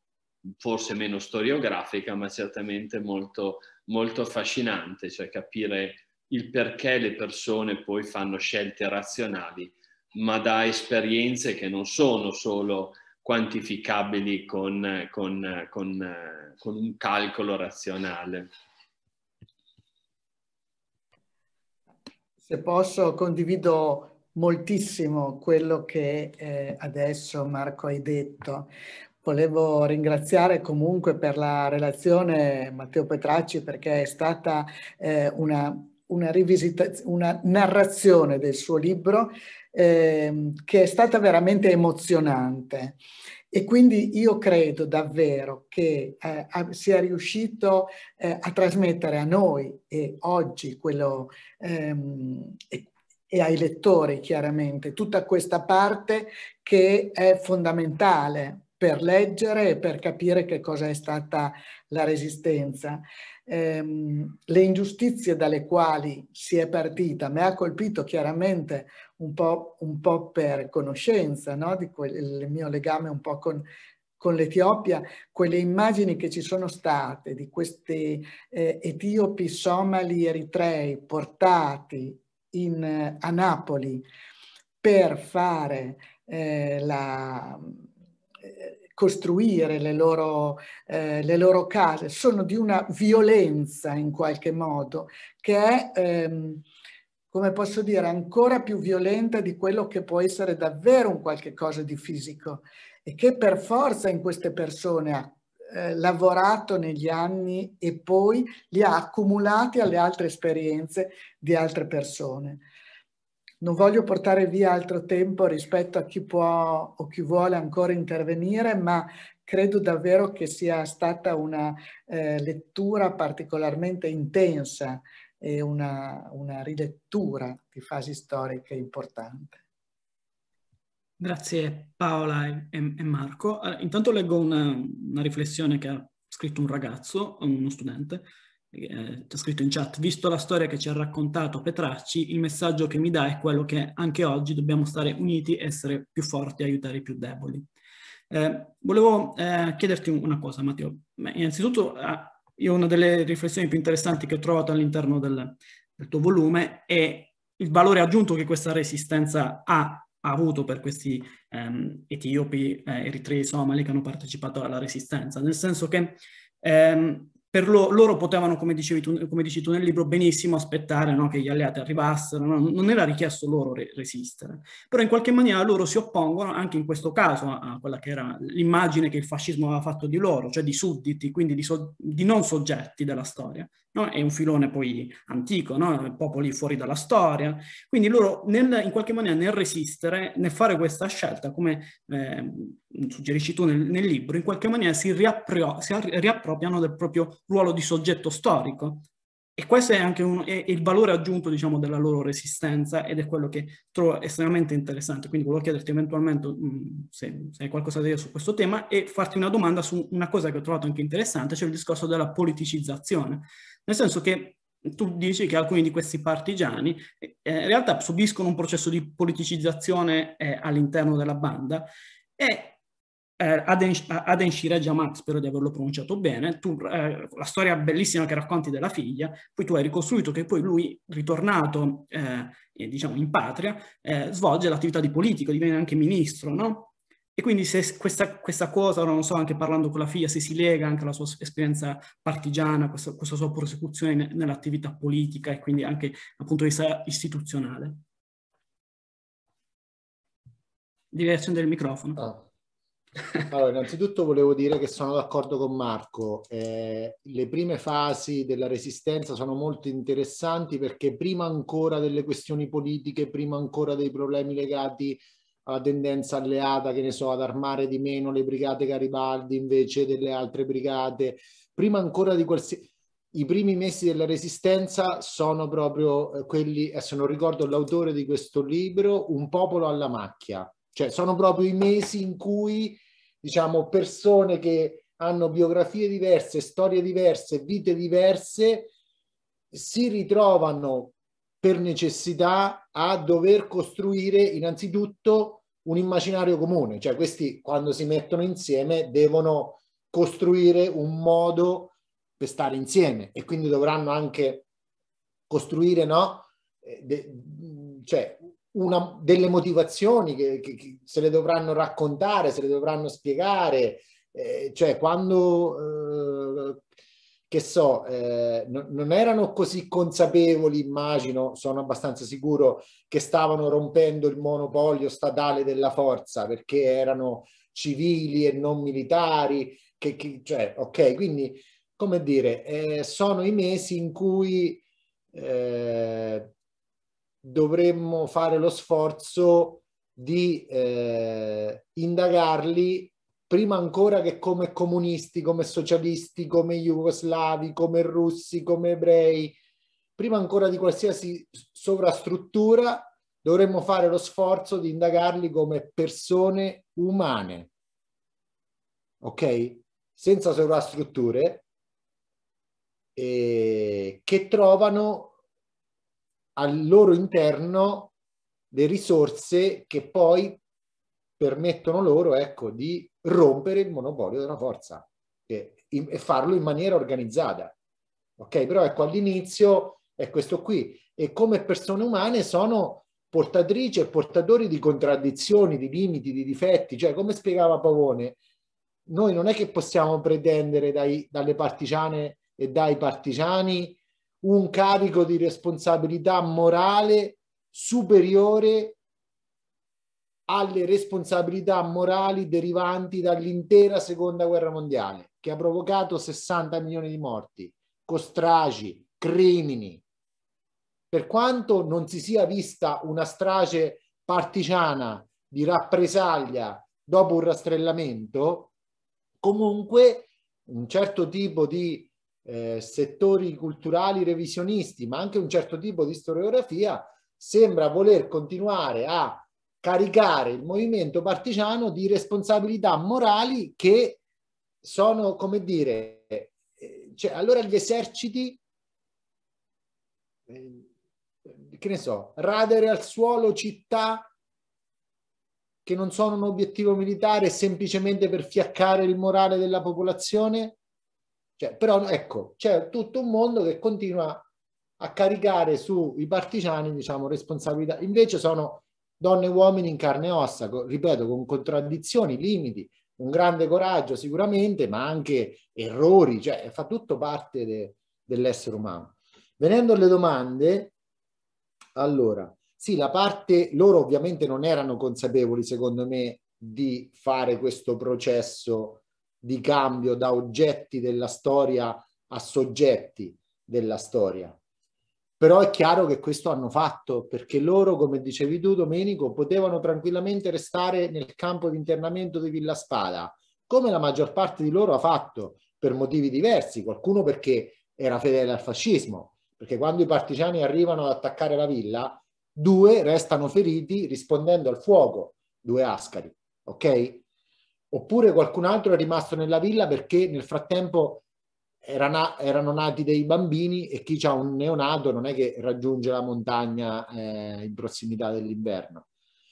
Speaker 1: forse meno storiografica, ma certamente molto, molto affascinante, cioè capire il perché le persone poi fanno scelte razionali, ma da esperienze che non sono solo quantificabili con, con, con, con un calcolo razionale.
Speaker 3: Se posso, condivido moltissimo quello che eh, adesso Marco hai detto. Volevo ringraziare comunque per la relazione Matteo Petracci perché è stata eh, una una, una narrazione del suo libro eh, che è stata veramente emozionante. E quindi io credo davvero che eh, sia riuscito eh, a trasmettere a noi e oggi quello, ehm, e, e ai lettori chiaramente tutta questa parte che è fondamentale per leggere e per capire che cosa è stata la resistenza ehm, le ingiustizie dalle quali si è partita. Mi ha colpito chiaramente un po', un po per conoscenza no? di quel, mio legame un po' con, con l'Etiopia, quelle immagini che ci sono state di questi eh, etiopi, somali, eritrei portati in, eh, a Napoli per fare eh, la costruire le loro, eh, le loro case, sono di una violenza in qualche modo che è... Ehm, come posso dire, ancora più violenta di quello che può essere davvero un qualche cosa di fisico e che per forza in queste persone ha eh, lavorato negli anni e poi li ha accumulati alle altre esperienze di altre persone. Non voglio portare via altro tempo rispetto a chi può o chi vuole ancora intervenire, ma credo davvero che sia stata una eh, lettura particolarmente intensa e una, una rilettura di fasi storiche importante.
Speaker 2: Grazie Paola e, e Marco. Intanto leggo una, una, riflessione che ha scritto un ragazzo, uno studente, eh, c'è scritto in chat, visto la storia che ci ha raccontato Petracci, il messaggio che mi dà è quello che anche oggi dobbiamo stare uniti, essere più forti, aiutare i più deboli. Eh, volevo eh, chiederti una cosa, Matteo. Beh, innanzitutto, eh, io una delle riflessioni più interessanti che ho trovato all'interno del, del tuo volume è il valore aggiunto che questa resistenza ha ha avuto per questi ehm, etiopi, eh, eritrei, somali che hanno partecipato alla resistenza, nel senso che ehm, per lo, loro potevano, come, dicevi tu, come dici tu nel libro, benissimo aspettare no, che gli alleati arrivassero, no? non era richiesto loro re- resistere, però in qualche maniera loro si oppongono anche in questo caso a quella che era l'immagine che il fascismo aveva fatto di loro, cioè di sudditi, quindi di, so- di non soggetti della storia. No? È un filone poi antico, popoli fuori dalla storia, quindi loro nel, in qualche maniera nel resistere, nel fare questa scelta, come eh, suggerisci tu nel, nel, libro, in qualche maniera si, riappro- si riappropriano del proprio ruolo di soggetto storico. E questo è anche un, è il valore aggiunto, diciamo, della loro resistenza ed è quello che trovo estremamente interessante. Quindi volevo chiederti eventualmente mh, mm, se, se, hai qualcosa da dire su questo tema e farti una domanda su una cosa che ho trovato anche interessante, cioè il discorso della politicizzazione. Nel senso che tu dici che alcuni di questi partigiani eh, eh in realtà subiscono un processo di politicizzazione eh, all'interno della banda e eh, Aden, Aden Jamat, spero di averlo pronunciato bene, tu, eh, la storia bellissima che racconti della figlia, poi tu hai ricostruito che poi lui, ritornato eh, diciamo in patria, eh, svolge l'attività di politico, diviene anche ministro, no? E quindi se questa, questa cosa, non so, anche parlando con la figlia, se si lega anche alla sua esperienza partigiana, questa, questa sua prosecuzione nell'attività politica e quindi anche dal punto di vista istituzionale. Devi accendere il microfono. Oh.
Speaker 4: Allora, innanzitutto volevo dire che sono d'accordo con Marco. Eh, le prime fasi della resistenza sono molto interessanti perché prima ancora delle questioni politiche, prima ancora dei problemi legati alla tendenza alleata, che ne so, ad armare di meno le brigate Garibaldi invece delle altre brigate, prima ancora di qualsiasi... I primi mesi della resistenza sono proprio eh, quelli, adesso non ricordo l'autore di questo libro, Un popolo alla macchia, cioè sono proprio i mesi in cui, diciamo, persone che hanno biografie diverse, storie diverse, vite diverse, si ritrovano per necessità a dover costruire innanzitutto un immaginario comune, cioè questi quando si mettono insieme devono costruire un modo per stare insieme e quindi dovranno anche costruire, no? Eh, de, cioè, una, delle motivazioni che, che, che, se le dovranno raccontare, se le dovranno spiegare, eh, cioè quando, eh, che so, eh, no, non erano così consapevoli, immagino, sono abbastanza sicuro, che stavano rompendo il monopolio statale della forza perché erano civili e non militari, che, che cioè, ok, quindi, come dire, eh, sono i mesi in cui... Eh, dovremmo fare lo sforzo di eh, indagarli prima ancora che come comunisti, come socialisti, come jugoslavi, come russi, come ebrei, prima ancora di qualsiasi sovrastruttura, dovremmo fare lo sforzo di indagarli come persone umane. Ok? Senza sovrastrutture, eh, che trovano al loro interno le risorse che poi permettono loro ecco, di rompere il monopolio della forza e, e farlo in maniera organizzata. Ok, però ecco all'inizio è questo qui e come persone umane sono portatrici e portatori di contraddizioni, di limiti, di difetti, cioè come spiegava Pavone, noi non è che possiamo pretendere dai, dalle partigiane e dai partigiani un carico di responsabilità morale superiore alle responsabilità morali derivanti dall'intera seconda guerra mondiale, che ha provocato 60 milioni di morti, stragi, crimini. Per quanto non si sia vista una strage partigiana di rappresaglia dopo un rastrellamento, comunque un certo tipo di eh, settori culturali revisionisti, ma anche un certo tipo di storiografia, sembra voler continuare a caricare il movimento partigiano di responsabilità morali che sono, come dire, eh, cioè, allora gli eserciti, eh, che ne so, radere al suolo città che non sono un obiettivo militare semplicemente per fiaccare il morale della popolazione? Cioè, però ecco, c'è tutto un mondo che continua a caricare sui partigiani, diciamo, responsabilità. Invece sono donne e uomini in carne e ossa, co- ripeto, con contraddizioni, limiti, un grande coraggio sicuramente, ma anche errori, cioè fa tutto parte de- dell'essere umano. Venendo alle domande, allora, sì, la parte, loro ovviamente non erano consapevoli, secondo me, di fare questo processo di cambio da oggetti della storia a soggetti della storia. Però è chiaro che questo hanno fatto perché loro, come dicevi tu Domenico, potevano tranquillamente restare nel campo di internamento di Villa Spada, come la maggior parte di loro ha fatto per motivi diversi, qualcuno perché era fedele al fascismo, perché quando i partigiani arrivano ad attaccare la villa, due restano feriti rispondendo al fuoco, due ascari, ok? oppure qualcun altro è rimasto nella villa perché nel frattempo era na- erano nati dei bambini e chi ha un neonato non è che raggiunge la montagna eh, in prossimità dell'inverno.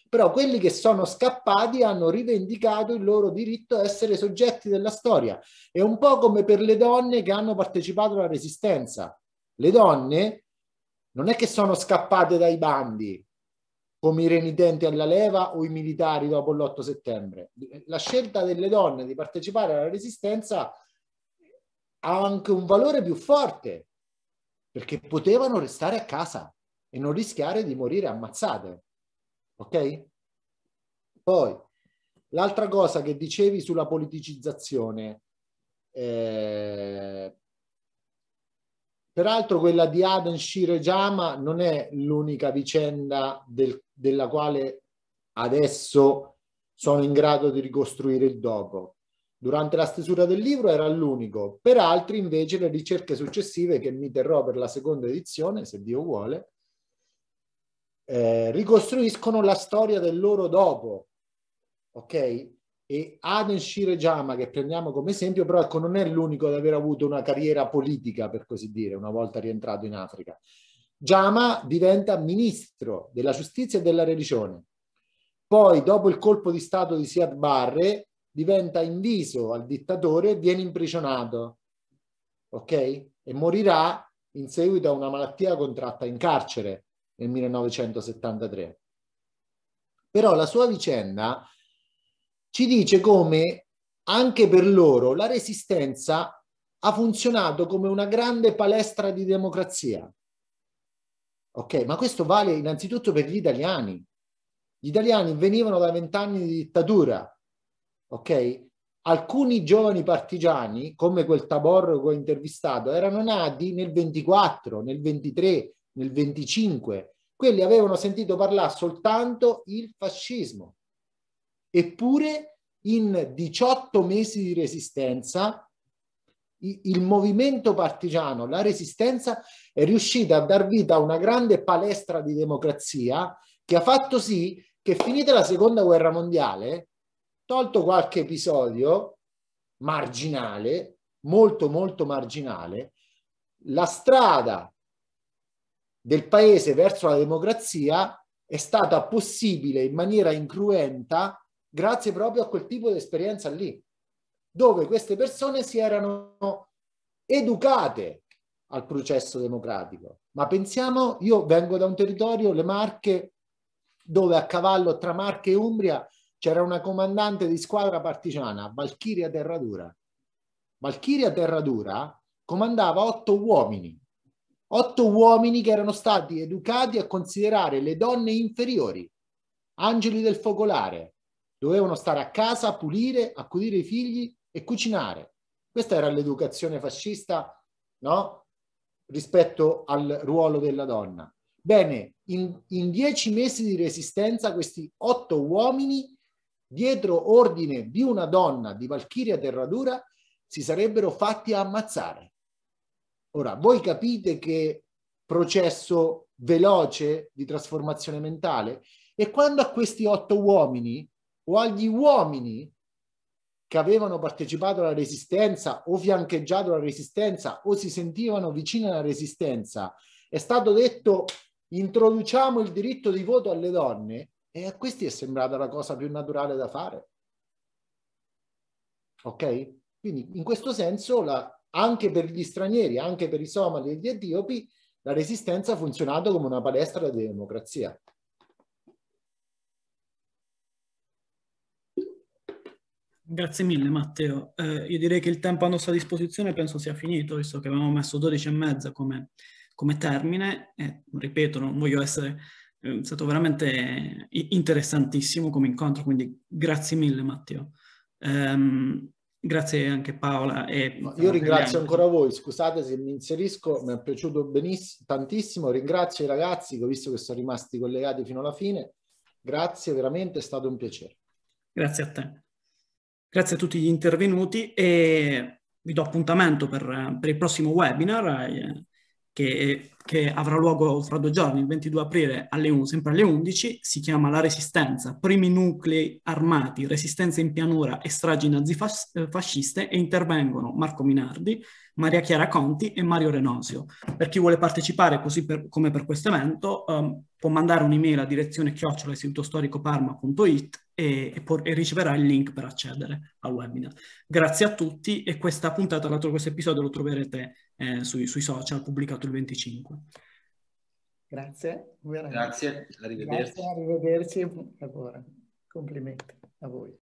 Speaker 4: Però quelli che sono scappati hanno rivendicato il loro diritto a essere soggetti della storia. È un po' come per le donne che hanno partecipato alla resistenza. Le donne non è che sono scappate dai bandi, come i renitenti alla leva o i militari dopo l'8 settembre. La scelta delle donne di partecipare alla resistenza ha anche un valore più forte, perché potevano restare a casa e non rischiare di morire ammazzate. Ok? Poi, l'altra cosa che dicevi sulla politicizzazione, eh, peraltro quella di Aden Shirejama non è l'unica vicenda del della quale adesso sono in grado di ricostruire il dopo. Durante la stesura del libro era l'unico, per altri invece le ricerche successive che mi terrò per la seconda edizione, se Dio vuole, eh, ricostruiscono la storia del loro dopo, ok? E Aden Shirejama, che prendiamo come esempio, però ecco, non è l'unico ad aver avuto una carriera politica, per così dire, una volta rientrato in Africa. Giama diventa ministro della giustizia e della religione. Poi, dopo il colpo di Stato di Siad Barre, diventa inviso al dittatore e viene imprigionato. Ok? E morirà in seguito a una malattia contratta in carcere nel 1973. Però la sua vicenda ci dice come anche per loro la resistenza ha funzionato come una grande palestra di democrazia. Ok, ma questo vale innanzitutto per gli italiani. Gli italiani venivano da vent'anni di dittatura. Ok? Alcuni giovani partigiani, come quel Taborro che ho intervistato, erano nati nel 24, nel 23, nel 25. Quelli avevano sentito parlare soltanto il fascismo. Eppure in 18 mesi di resistenza il movimento partigiano, la resistenza, è riuscita a dar vita a una grande palestra di democrazia che ha fatto sì che finita la seconda guerra mondiale, tolto qualche episodio marginale, molto molto marginale, la strada del paese verso la democrazia è stata possibile in maniera incruenta grazie proprio a quel tipo di esperienza lì dove queste persone si erano educate al processo democratico. Ma pensiamo, io vengo da un territorio, le Marche, dove a cavallo tra Marche e Umbria c'era una comandante di squadra partigiana, Valchiria Terradura. Valchiria Terradura comandava otto uomini, otto uomini che erano stati educati a considerare le donne inferiori, angeli del focolare. Dovevano stare a casa, a pulire, accudire i figli e cucinare. Questa era l'educazione fascista, no? Rispetto al ruolo della donna. Bene, in, in dieci mesi di resistenza questi otto uomini, dietro ordine di una donna, di Valchiria Terradura, si sarebbero fatti ammazzare. Ora, voi capite che processo veloce di trasformazione mentale? E quando a questi otto uomini o agli uomini che avevano partecipato alla resistenza o fiancheggiato la resistenza o si sentivano vicini alla resistenza. È stato detto introduciamo il diritto di voto alle donne e a questi è sembrata la cosa più naturale da fare. Ok? Quindi in questo senso la, anche per gli stranieri, anche per i somali e gli etiopi, la resistenza ha funzionato come una palestra di democrazia.
Speaker 2: Grazie mille Matteo. Eh, io direi che il tempo a nostra disposizione penso sia finito, visto che avevamo messo 12 e mezza come, come termine. E, ripeto, non voglio essere è eh, stato veramente interessantissimo come incontro, quindi grazie mille Matteo. Um, grazie anche Paola. E, no, io ringrazio ancora
Speaker 4: voi, scusate se mi inserisco, mi è piaciuto tantissimo, ringrazio i ragazzi che ho visto che sono rimasti collegati fino alla fine, grazie veramente, è stato un piacere.
Speaker 2: Grazie a te. Grazie a tutti gli intervenuti e vi do appuntamento per, per il prossimo webinar eh, che, che, avrà luogo fra due giorni, il 22 aprile, alle sempre alle 11. Si chiama La Resistenza, primi nuclei armati, resistenza in pianura e stragi nazifasciste eh, e intervengono Marco Minardi, Maria Chiara Conti e Mario Renosio. Per chi vuole partecipare, così per, come per questo evento, eh, può mandare un'email a direzione chiocciola e, e, por- e, riceverà il link per accedere al webinar. Grazie a tutti e questa puntata, tra l'altro questo episodio lo troverete eh, sui, sui, social, pubblicato il 25.
Speaker 3: Grazie, veramente. Grazie, arrivederci. Grazie, arrivederci complimenti a voi.